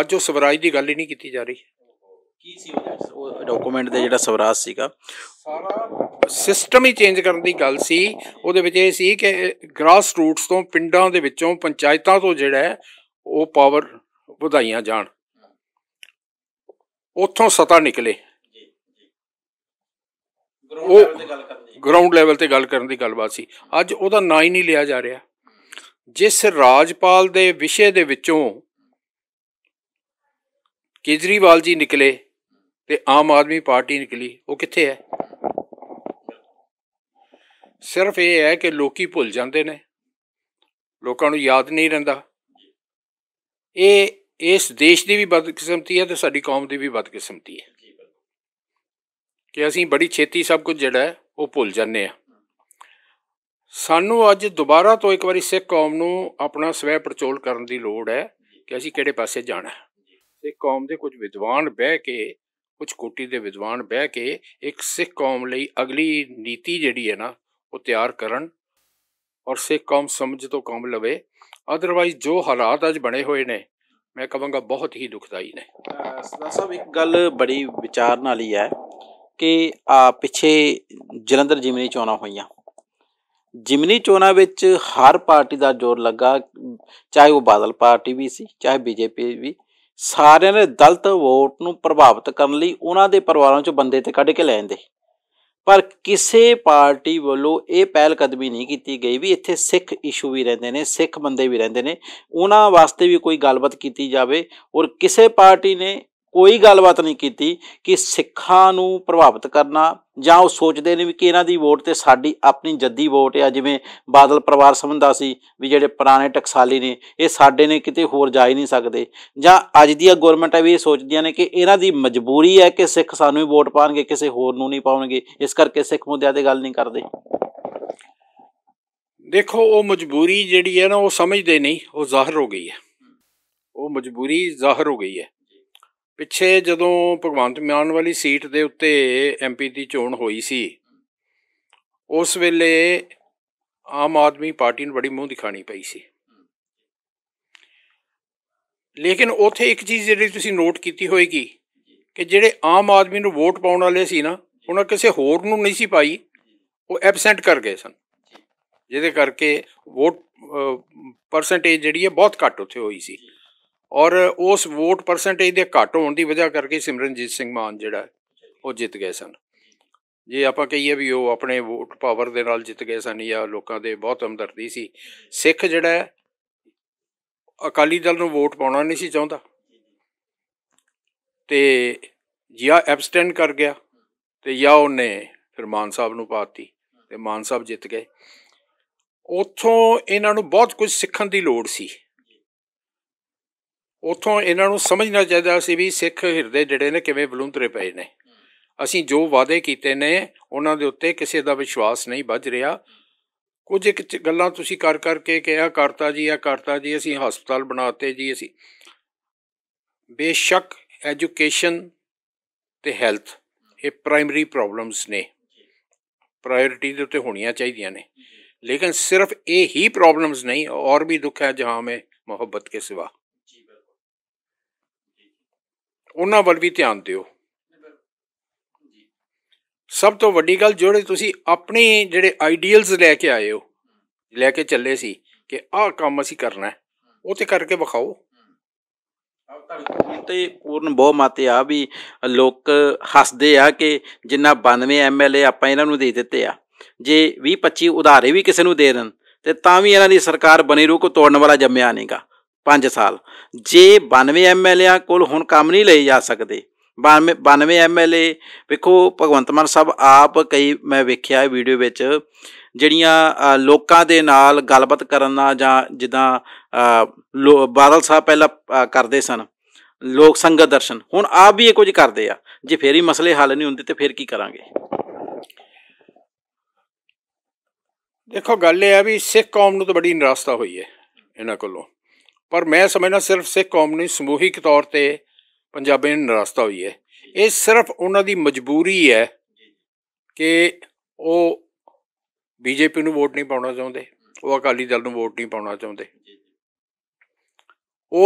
ਅੱਜ ਉਹ ਸਵਰਾਜ ਦੀ ਗੱਲ ਹੀ ਨਹੀਂ ਕੀਤੀ ਜਾ ਰਹੀ ਕੀ ਸੀ ਉਹ ਡਾਕੂਮੈਂਟ ਦੇ ਜਿਹੜਾ ਸਵਰਾਜ ਸੀਗਾ ਸਾਰਾ ਸਿਸਟਮ ਹੀ ਚੇਂਜ ਕਰਨ ਦੀ ਗੱਲ ਸੀ ਉਹਦੇ ਵਿੱਚ ਇਹ ਸੀ ਕਿ ਗ੍ਰਾਸ ਰੂਟਸ ਤੋਂ ਪਿੰਡਾਂ ਦੇ ਵਿੱਚੋਂ ਪੰਚਾਇਤਾਂ ਤੋਂ ਜਿਹੜਾ ਉਹ ਪਾਵਰ ਵਧਾਈਆਂ ਜਾਣ ਉੱਥੋਂ ਸਤਾ ਨਿਕਲੇ ਗਰਾਊਂਡ ਲੈਵਲ ਤੇ ਗੱਲ ਕਰਨ ਦੀ ਗਰਾਊਂਡ ਲੈਵਲ ਤੇ ਗੱਲ ਕਰਨ ਦੀ ਗੱਲਬਾਤ ਸੀ ਅੱਜ ਉਹਦਾ ਨਾਂ ਹੀ ਨਹੀਂ ਲਿਆ ਜਾ ਰਿਹਾ ਜਿਸ ਰਾਜਪਾਲ ਦੇ ਵਿਸ਼ੇ ਦੇ ਵਿੱਚੋਂ ਕੇਜਰੀਵਾਲ ਜੀ ਨਿਕਲੇ ਤੇ ਆਮ ਆਦਮੀ ਪਾਰਟੀ ਨਿਕਲੀ ਉਹ ਕਿੱਥੇ ਹੈ ਸਿਰਫ ਇਹ ਹੈ ਕਿ ਲੋਕੀ ਭੁੱਲ ਜਾਂਦੇ ਨੇ ਲੋਕਾਂ ਨੂੰ ਯਾਦ ਨਹੀਂ ਰਹਿੰਦਾ ਇਹ ਇਸ ਦੇਸ਼ ਦੀ ਵੀ ਬਦਕਿਸਮਤੀ ਹੈ ਤੇ ਸਾਡੀ ਕੌਮ ਦੀ ਵੀ ਬਦਕਿਸਮਤੀ ਹੈ ਕਿ ਅਸੀਂ ਬੜੀ ਛੇਤੀ ਸਭ ਕੁਝ ਜਿਹੜਾ ਉਹ ਭੁੱਲ ਜਾਂਦੇ ਆ ਸਾਨੂੰ ਅੱਜ ਦੁਬਾਰਾ ਤੋਂ ਇੱਕ ਵਾਰੀ ਸਿੱਖ ਕੌਮ ਨੂੰ ਆਪਣਾ ਸਵੈ ਪਰਚੋਲ ਕਰਨ ਦੀ ਲੋੜ ਹੈ ਕਿ ਅਸੀਂ ਕਿਹੜੇ ਪਾਸੇ ਜਾਣਾ ਹੈ ਸਿੱਖ ਕੌਮ ਦੇ ਕੁਝ ਵਿਦਵਾਨ ਬਹਿ ਕੇ ਕੁਝ ਕੋਟੀ ਦੇ ਵਿਦਵਾਨ ਬਹਿ ਕੇ ਇੱਕ ਸਿੱਖ ਕੌਮ ਲਈ ਅਗਲੀ ਨੀਤੀ ਜਿਹੜੀ ਹੈ ਨਾ ਉਹ ਤਿਆਰ ਕਰਨ ਔਰ ਸਿੱਖ ਕੌਮ ਸਮਝ ਤੋਂ ਕੌਮ ਲਵੇ ਅਦਰਵਾਈਜ਼ ਜੋ ਹਾਲਾਤ ਅੱਜ ਬਣੇ ਹੋਏ ਨੇ ਮੈਂ ਕਹਾਂਗਾ ਬਹੁਤ ਹੀ ਦੁਖਦਾਈ ਨੇ ਸਦਾ ਸਾਹਿਬ ਇੱਕ ਗੱਲ ਬੜੀ ਵਿਚਾਰਨ ਵਾਲੀ ਹੈ ਕਿ ਆ ਪਿੱਛੇ ਜਲੰਧਰ ਜਿਮਨੀ ਚੋਣਾਂ ਹੋਈਆਂ ਜਿਮਨੀ ਚੋਣਾਂ ਵਿੱਚ ਹਰ ਪਾਰਟੀ ਦਾ ਜ਼ੋਰ ਲੱਗਾ ਚਾਹੇ ਉਹ ਬਾਦਲ ਪਾਰਟੀ ਵੀ ਸੀ ਚਾਹੇ ਬੀਜੇਪੀ ਵੀ ਸਾਰਿਆਂ ਨੇ ਦਲਤ ਵੋਟ ਨੂੰ ਪ੍ਰਭਾਵਿਤ ਕਰਨ ਲਈ ਉਹਨਾਂ ਦੇ ਪਰਿਵਾਰਾਂ ਚੋਂ ਬੰਦੇ ਤੇ ਕੱਢ ਕੇ ਲੈ ਜਾਂਦੇ ਪਰ ਕਿਸੇ ਪਾਰਟੀ ਵੱਲੋਂ ਇਹ ਪਹਿਲ ਕਦਮੀ ਨਹੀਂ ਕੀਤੀ ਗਈ ਵੀ ਇੱਥੇ ਸਿੱਖ ਇਸ਼ੂ ਵੀ ਰਹਿੰਦੇ ਨੇ ਸਿੱਖ ਬੰਦੇ ਵੀ ਰਹਿੰਦੇ ਨੇ ਉਹਨਾਂ ਵਾਸਤੇ ਵੀ ਕੋਈ ਗੱਲਬਾਤ ਕੀਤੀ ਜਾਵੇ ਔਰ ਕਿਸੇ ਪਾਰਟੀ ਨੇ ਕੋਈ ਗੱਲਬਾਤ ਨਹੀਂ ਕੀਤੀ ਕਿ ਸਿੱਖਾਂ ਨੂੰ ਪ੍ਰਭਾਵਿਤ ਕਰਨਾ ਜਾਂ ਉਹ ਸੋਚਦੇ ਨੇ ਵੀ ਕਿ ਇਹਨਾਂ ਦੀ ਵੋਟ ਤੇ ਸਾਡੀ ਆਪਣੀ ਜੱਦੀ ਵੋਟ ਆ ਜਿਵੇਂ ਬਾਦਲ ਪਰਿਵਾਰ ਸਮਝਦਾ ਸੀ ਵੀ ਜਿਹੜੇ ਪੁਰਾਣੇ ਟਕਸਾਲੀ ਨੇ ਇਹ ਸਾਡੇ ਨੇ ਕਿਤੇ ਹੋਰ ਜਾ ਹੀ ਨਹੀਂ ਸਕਦੇ ਜਾਂ ਅੱਜ ਦੀਆਂ ਗਵਰਨਮੈਂਟਾਂ ਵੀ ਇਹ ਸੋਚਦੀਆਂ ਨੇ ਕਿ ਇਹਨਾਂ ਦੀ ਮਜਬੂਰੀ ਹੈ ਕਿ ਸਿੱਖ ਸਾਨੂੰ ਹੀ ਵੋਟ ਪਾਣਗੇ ਕਿਸੇ ਹੋਰ ਨੂੰ ਨਹੀਂ ਪਾਉਣਗੇ ਇਸ ਕਰਕੇ ਸਿੱਖ ਮੁੱਦਿਆਂ ਤੇ ਗੱਲ ਨਹੀਂ ਕਰਦੇ ਦੇਖੋ ਉਹ ਮਜਬੂਰੀ ਜਿਹੜੀ ਹੈ ਨਾ ਉਹ ਸਮਝਦੇ ਨਹੀਂ ਉਹ ਜ਼ਾਹਰ ਹੋ ਗਈ ਹੈ ਉਹ ਮਜਬੂਰੀ ਜ਼ਾਹਰ ਹੋ ਗਈ ਹੈ ਪਿੱਛੇ ਜਦੋਂ ਭਗਵੰਤ ਮਾਨ ਵਾਲੀ ਸੀਟ ਦੇ ਉੱਤੇ ਐਮਪੀ ਦੀ ਚੋਣ ਹੋਈ ਸੀ ਉਸ ਵੇਲੇ ਆਮ ਆਦਮੀ ਪਾਰਟੀ ਨੂੰ ਬੜੀ ਮੂੰਹ ਦਿਖਾਣੀ ਪਈ ਸੀ ਲੇਕਿਨ ਉਥੇ ਇੱਕ ਚੀਜ਼ ਜਿਹੜੀ ਤੁਸੀਂ ਨੋਟ ਕੀਤੀ ਹੋਏਗੀ ਕਿ ਜਿਹੜੇ ਆਮ ਆਦਮੀ ਨੂੰ ਵੋਟ ਪਾਉਣ ਵਾਲੇ ਸੀ ਨਾ ਉਹਨਾਂ ਕਿਸੇ ਹੋਰ ਨੂੰ ਨਹੀਂ ਸੀ ਪਾਈ ਉਹ ਐਬਸੈਂਟ ਕਰ ਗਏ ਸਨ ਜਿਹਦੇ ਕਰਕੇ ਵੋਟ ਪਰਸੈਂਟੇਜ ਜਿਹੜੀ ਹੈ ਬਹੁਤ ਘੱਟ ਉੱਥੇ ਹੋਈ ਸੀ ਔਰ ਉਸ ਵੋਟ ਪਰਸੈਂਟੇਜ ਦੇ ਘੱਟ ਹੋਣ ਦੀ ਵਜ੍ਹਾ ਕਰਕੇ ਸਿਮਰਨਜੀਤ ਸਿੰਘ ਮਾਨ ਜਿਹੜਾ ਉਹ ਜਿੱਤ ਗਏ ਸਨ ਜੇ ਆਪਾਂ ਕਹੀਏ ਵੀ ਉਹ ਆਪਣੇ ਵੋਟ ਪਾਵਰ ਦੇ ਨਾਲ ਜਿੱਤ ਗਏ ਸਨ ਜਾਂ ਲੋਕਾਂ ਦੇ ਬਹੁਤ ਹਮਦਰਦੀ ਸੀ ਸਿੱਖ ਜਿਹੜਾ ਅਕਾਲੀ ਦਲ ਨੂੰ ਵੋਟ ਪਾਉਣਾ ਨਹੀਂ ਸੀ ਚਾਹੁੰਦਾ ਤੇ ਜਾਂ ਐਬਸਟੈਂਡ ਕਰ ਗਿਆ ਤੇ ਜਾਂ ਉਹਨੇ ਫਿਰ ਮਾਨ ਸਾਹਿਬ ਨੂੰ ਪਾਤੀ ਤੇ ਮਾਨ ਸਾਹਿਬ ਜਿੱਤ ਗਏ ਉਥੋਂ ਇਹਨਾਂ ਨੂੰ ਬਹੁਤ ਕੁਝ ਸਿੱਖਣ ਦੀ ਲੋੜ ਸੀ ਉਥੋਂ ਇਹਨਾਂ ਨੂੰ ਸਮਝਣਾ ਚਾਹੀਦਾ ਸੀ ਵੀ ਸਿੱਖ ਹਿਰਦੇ ਜਿਹੜੇ ਨੇ ਕਿਵੇਂ ਬਲੁੰਦਰੇ ਪਏ ਨੇ ਅਸੀਂ ਜੋ ਵਾਅਦੇ ਕੀਤੇ ਨੇ ਉਹਨਾਂ ਦੇ ਉੱਤੇ ਕਿਸੇ ਦਾ ਵਿਸ਼ਵਾਸ ਨਹੀਂ ਵੱਜ ਰਿਹਾ ਕੁਝ ਇੱਕ ਗੱਲਾਂ ਤੁਸੀਂ ਕਰ ਕਰਕੇ ਕਿਹਾ ਕਰਤਾ ਜੀ ਆ ਕਰਤਾ ਜੀ ਅਸੀਂ ਹਸਪਤਾਲ ਬਣਾਤੇ ਜੀ ਅਸੀਂ ਬੇਸ਼ੱਕ ਐਜੂਕੇਸ਼ਨ ਤੇ ਹੈਲਥ ਇਹ ਪ੍ਰਾਇਮਰੀ ਪ੍ਰੋਬਲਮਸ ਨੇ ਪ੍ਰਾਇੋਰਟੀ ਦੇ ਉੱਤੇ ਹੋਣੀਆਂ ਚਾਹੀਦੀਆਂ ਨੇ ਲੇਕਿਨ ਸਿਰਫ ਇਹ ਹੀ ਪ੍ਰੋਬਲਮਸ ਨਹੀਂ ਔਰ ਵੀ ਦੁੱਖ ਹੈ ਜਹਾਂ ਮੇ ਮੁਹੱਬਤ ਕੇ ਸਿਵਾ ਉਹਨਾਂ ਵੱਲ ਵੀ ਧਿਆਨ ਦਿਓ ਸਭ ਤੋਂ ਵੱਡੀ ਗੱਲ ਜਿਹੜੇ ਤੁਸੀਂ ਆਪਣੇ ਜਿਹੜੇ ਆਈਡੀਅਲਸ ਲੈ ਕੇ ਆਏ ਹੋ ਲੈ ਕੇ ਚੱਲੇ ਸੀ ਕਿ ਆਹ ਕੰਮ ਅਸੀਂ ਕਰਨਾ ਹੈ ਉਹ ਤੇ ਕਰਕੇ ਵਿਖਾਓ ਤੇ ਪੂਰਨ ਬਹੁਮਤੇ ਆ ਵੀ ਲੋਕ ਹੱਸਦੇ ਆ ਕਿ ਜਿੰਨਾ 92 ਐਮਐਲਏ ਆਪਾਂ ਇਹਨਾਂ ਨੂੰ ਦੇ ਦਿੱਤੇ ਆ ਜੇ 20 25 ਉਧਾਰੇ ਵੀ ਕਿਸੇ ਨੂੰ ਦੇ ਦੇਣ ਤੇ ਤਾਂ ਵੀ ਇਹਨਾਂ ਦੀ ਸਰਕਾਰ ਬਣੀ ਰੂ ਕੋ ਤੋੜਨ ਵਾਲਾ ਜੰਮਿਆ ਨਹੀਂਗਾ 5 ਸਾਲ ਜੇ 92 ਐਮਐਲਏ ਕੋਲ ਹੁਣ ਕੰਮ ਨਹੀਂ ਲਈ ਜਾ ਸਕਦੇ 92 ਐਮਐਲਏ ਵੇਖੋ ਭਗਵੰਤ ਮਾਨ ਸਾਹਿਬ ਆਪ ਕਈ ਮੈਂ ਵੇਖਿਆ ਵੀਡੀਓ ਵਿੱਚ ਜਿਹੜੀਆਂ ਲੋਕਾਂ ਦੇ ਨਾਲ ਗੱਲਬਾਤ ਕਰਨ ਦਾ ਜਾਂ ਜਿੱਦਾਂ ਬਾਦਲ ਸਾਹਿਬ ਪਹਿਲਾਂ ਕਰਦੇ ਸਨ ਲੋਕ ਸੰਗਤ ਦਰਸ਼ਨ ਹੁਣ ਆਪ ਵੀ ਇਹ ਕੁਝ ਕਰਦੇ ਆ ਜੇ ਫੇਰ ਹੀ ਮਸਲੇ ਹੱਲ ਨਹੀਂ ਹੁੰਦੇ ਤੇ ਫੇਰ ਕੀ ਕਰਾਂਗੇ ਦੇਖੋ ਗੱਲ ਇਹ ਆ ਵੀ ਸਿੱਖ ਕੌਮ ਨੂੰ ਤਾਂ ਬੜੀ ਨਿਰਾਸ਼ਤਾ ਹੋਈ ਹੈ ਇਹਨਾਂ ਕੋਲੋਂ ਪਰ ਮੈਂ ਸਮਝਣਾ ਸਿਰਫ ਸਿੱਖ ਕੌਮ ਨਹੀਂ ਸਮੂਹਿਕ ਤੌਰ ਤੇ ਪੰਜਾਬੀ ਨੂੰ ਨਰਾਸਤਾ ਹੋਈ ਹੈ ਇਹ ਸਿਰਫ ਉਹਨਾਂ ਦੀ ਮਜਬੂਰੀ ਹੈ ਕਿ ਉਹ ਬੀਜੇਪੀ ਨੂੰ ਵੋਟ ਨਹੀਂ ਪਾਉਣਾ ਚਾਹੁੰਦੇ ਉਹ ਅਕਾਲੀ ਦਲ ਨੂੰ ਵੋਟ ਨਹੀਂ ਪਾਉਣਾ ਚਾਹੁੰਦੇ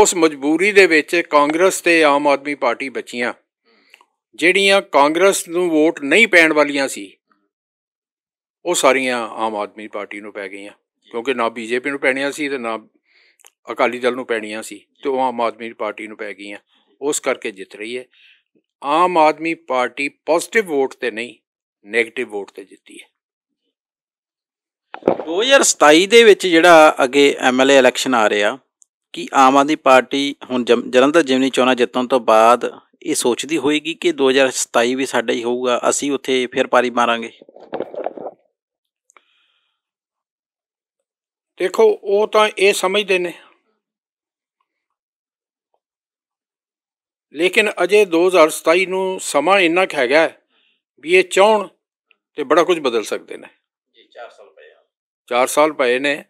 ਉਸ ਮਜਬੂਰੀ ਦੇ ਵਿੱਚ ਕਾਂਗਰਸ ਤੇ ਆਮ ਆਦਮੀ ਪਾਰਟੀ ਬਚੀਆਂ ਜਿਹੜੀਆਂ ਕਾਂਗਰਸ ਨੂੰ ਵੋਟ ਨਹੀਂ ਪੈਣ ਵਾਲੀਆਂ ਸੀ ਉਹ ਸਾਰੀਆਂ ਆਮ ਆਦਮੀ ਪਾਰਟੀ ਨੂੰ ਪੈ ਗਈਆਂ ਕਿਉਂਕਿ ਨਾ ਬੀਜੇਪੀ ਨੂੰ ਪੈਣੀਆਂ ਸੀ ਤੇ ਨਾ ਅਕਾਲੀ ਦਲ ਨੂੰ ਪੈਣੀਆਂ ਸੀ ਤੇ ਉਹ ਆਮ ਆਦਮੀ ਪਾਰਟੀ ਨੂੰ ਪੈ ਗਈਆਂ ਉਸ ਕਰਕੇ ਜਿੱਤ ਰਹੀ ਹੈ Aam Aadmi party positive vote ਤੇ ਨਹੀਂ 네ਗੇਟਿਵ ਵੋਟ ਤੇ ਜਿੱਤੀ ਹੈ 2027 ਦੇ ਵਿੱਚ ਜਿਹੜਾ ਅੱਗੇ ਐਮਐਲਏ ਇਲੈਕਸ਼ਨ ਆ ਰਿਹਾ ਕਿ ਆਮ ਆਦਮੀ ਪਾਰਟੀ ਹੁਣ ਜਲੰਧਰ ਜਿਮਨੀ ਚੋਣਾਂ ਜਿੱਤਣ ਤੋਂ ਬਾਅਦ ਇਹ ਸੋਚਦੀ ਹੋਏਗੀ ਕਿ 2027 ਵੀ ਸਾਡਾ ਹੀ ਹੋਊਗਾ ਅਸੀਂ ਉੱਥੇ ਫੇਰ ਪਾਰੀ ਮਾਰਾਂਗੇ ਦੇਖੋ ਉਹ ਤਾਂ ਇਹ ਸਮਝਦੇ ਨੇ ਲੇਕਿਨ ਅਜੇ 2027 ਨੂੰ ਸਮਾਂ ਇੰਨਾ ਕਿ ਹੈਗਾ ਵੀ ਇਹ ਚਾਹਣ ਤੇ ਬੜਾ ਕੁਝ ਬਦਲ ਸਕਦੇ ਨੇ ਜੀ 4 ਸਾਲ ਪਏ ਆ 4 ਸਾਲ ਪਏ ਨੇ